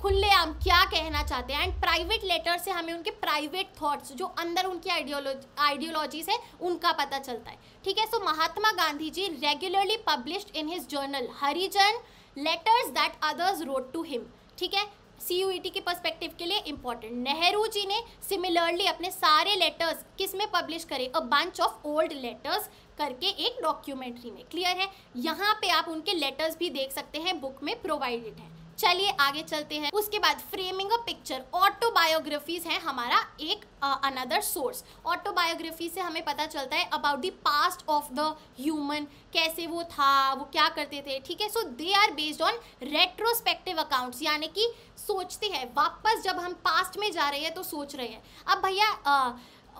खुलेआम क्या कहना चाहते हैं एंड प्राइवेट लेटर से हमें उनके प्राइवेट थॉट्स जो अंदर उनकी आइडियोलॉजी आइडियोलॉजीज है उनका पता चलता है ठीक है so Mahatma Gandhi ji regularly publish in his journal Harijan letters that others wrote to him ठीक है सी यू टी के परस्पेक्टिव के लिए इंपॉर्टेंट नेहरू जी ने सिमिलरली अपने सारे लेटर्स किस में पब्लिश करे a bunch of old letters करके एक डॉक्यूमेंट्री में क्लियर है यहाँ पे आप उनके लेटर्स भी देख सकते हैं बुक में प्रोवाइडेड है चलिए आगे चलते हैं उसके बाद फ्रेमिंग अ पिक्चर ऑटोबायोग्राफीज है हमारा एक अनदर सोर्स ऑटोबायोग्राफी से हमें पता चलता है about the past of the human कैसे वो था वो क्या करते थे ठीक है so they are based on retrospective accounts यानी कि सोचते हैं वापस जब हम पास्ट में जा रहे हैं तो सोच रहे हैं अब भैया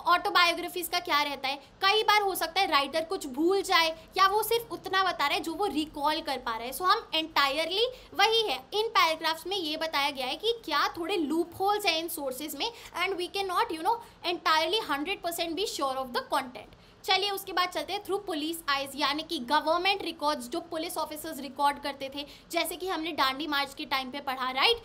ऑटोबायोग्राफीज का क्या रहता है कई बार हो सकता है राइटर कुछ भूल जाए या वो सिर्फ उतना बता रहा है जो वो रिकॉल कर पा रहा है सो so, हम एंटायरली वही है इन पैराग्राफ्स में ये बताया गया है कि क्या थोड़े लूप होल्स हैं इन सोर्सेज में and we can not you know entirely hundred percent be sure of the content चलिए उसके बाद चलते हैं थ्रू पुलिस आइज यानी कि गवर्नमेंट रिकॉर्ड्स जो पुलिस ऑफिसर्स रिकॉर्ड करते थे जैसे कि हमने डांडी मार्च के टाइम पे पढ़ा राइट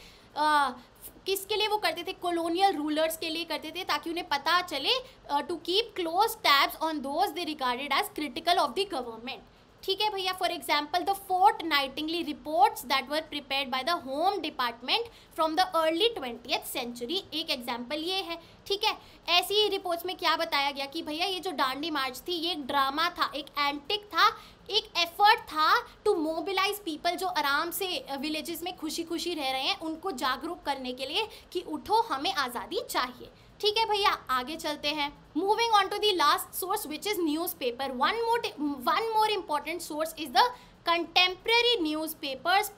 किसके लिए वो करते थे कॉलोनियल रूलर्स के लिए करते थे ताकि उन्हें पता चले to keep close tabs on those they regarded as critical of the government ठीक है भैया for example the fortnightly reports that were prepare by the home department from the early twenty century एक example ये है ठीक है ऐसी ही reports में क्या बताया गया कि भैया ये जो डांडी मार्च थी ये एक ड्रामा था एक एंटिक था एक एफर्ट था टू मोबिलाइज पीपल जो आराम से विलेजेस में खुशी खुशी रह रहे हैं उनको जागरूक करने के लिए कि उठो हमें आज़ादी चाहिए ठीक है भैया आगे चलते हैं moving on to the last source which is newspaper one more one more important source is the contemporary newspapers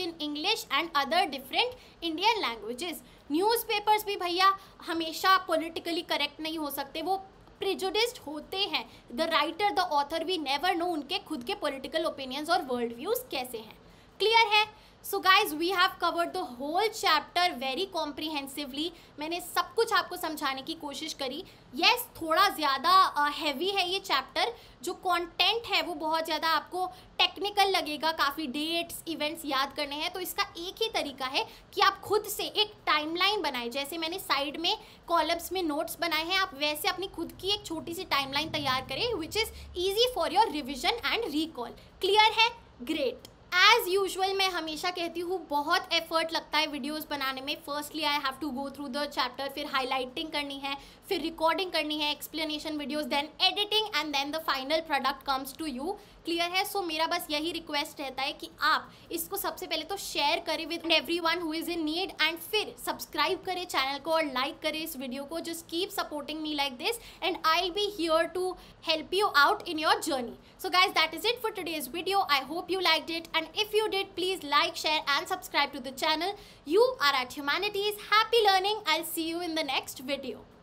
in English and other different Indian Indian news newspapers भी भैया हमेशा पॉलिटिकली करेक्ट नहीं हो सकते वो prejudiced होते हैं the writer the author we never know उनके खुद के पोलिटिकल ओपिनियंस और वर्ल्ड व्यूज कैसे हैं क्लियर है so guys we have covered the whole chapter very comprehensively मैंने सब कुछ आपको समझाने की कोशिश करी येस yes, थोड़ा ज़्यादा हैवी uh, है ये चैप्टर जो कॉन्टेंट है वो बहुत ज़्यादा आपको टेक्निकल लगेगा काफ़ी डेट्स इवेंट्स याद करने हैं तो इसका एक ही तरीका है कि आप खुद से एक टाइमलाइन बनाएं जैसे मैंने साइड में कॉलम्स में नोट्स बनाए हैं आप वैसे अपनी खुद की एक छोटी सी टाइमलाइन तैयार करें which is easy for your revision and recall clear है ग्रेट एज़ यूजल मैं हमेशा कहती हूँ बहुत एफर्ट लगता है वीडियोज़ बनाने में firstly I have to go through the chapter फिर हाईलाइटिंग करनी है फिर रिकॉर्डिंग करनी है explanation videos then editing and then the final product comes to you clear है सो so, मेरा बस यही रिक्वेस्ट रहता है कि आप इसको सबसे पहले तो शेयर करें with everyone who is in need and फिर सब्सक्राइब करें चैनल को और लाइक करें इस वीडियो को just keep supporting me like this and I be here to help you out in your journey so guys that is it for today's video I hope you liked it and if you did please like share and subscribe to the channel you are at Humanities happy learning I see you in the next video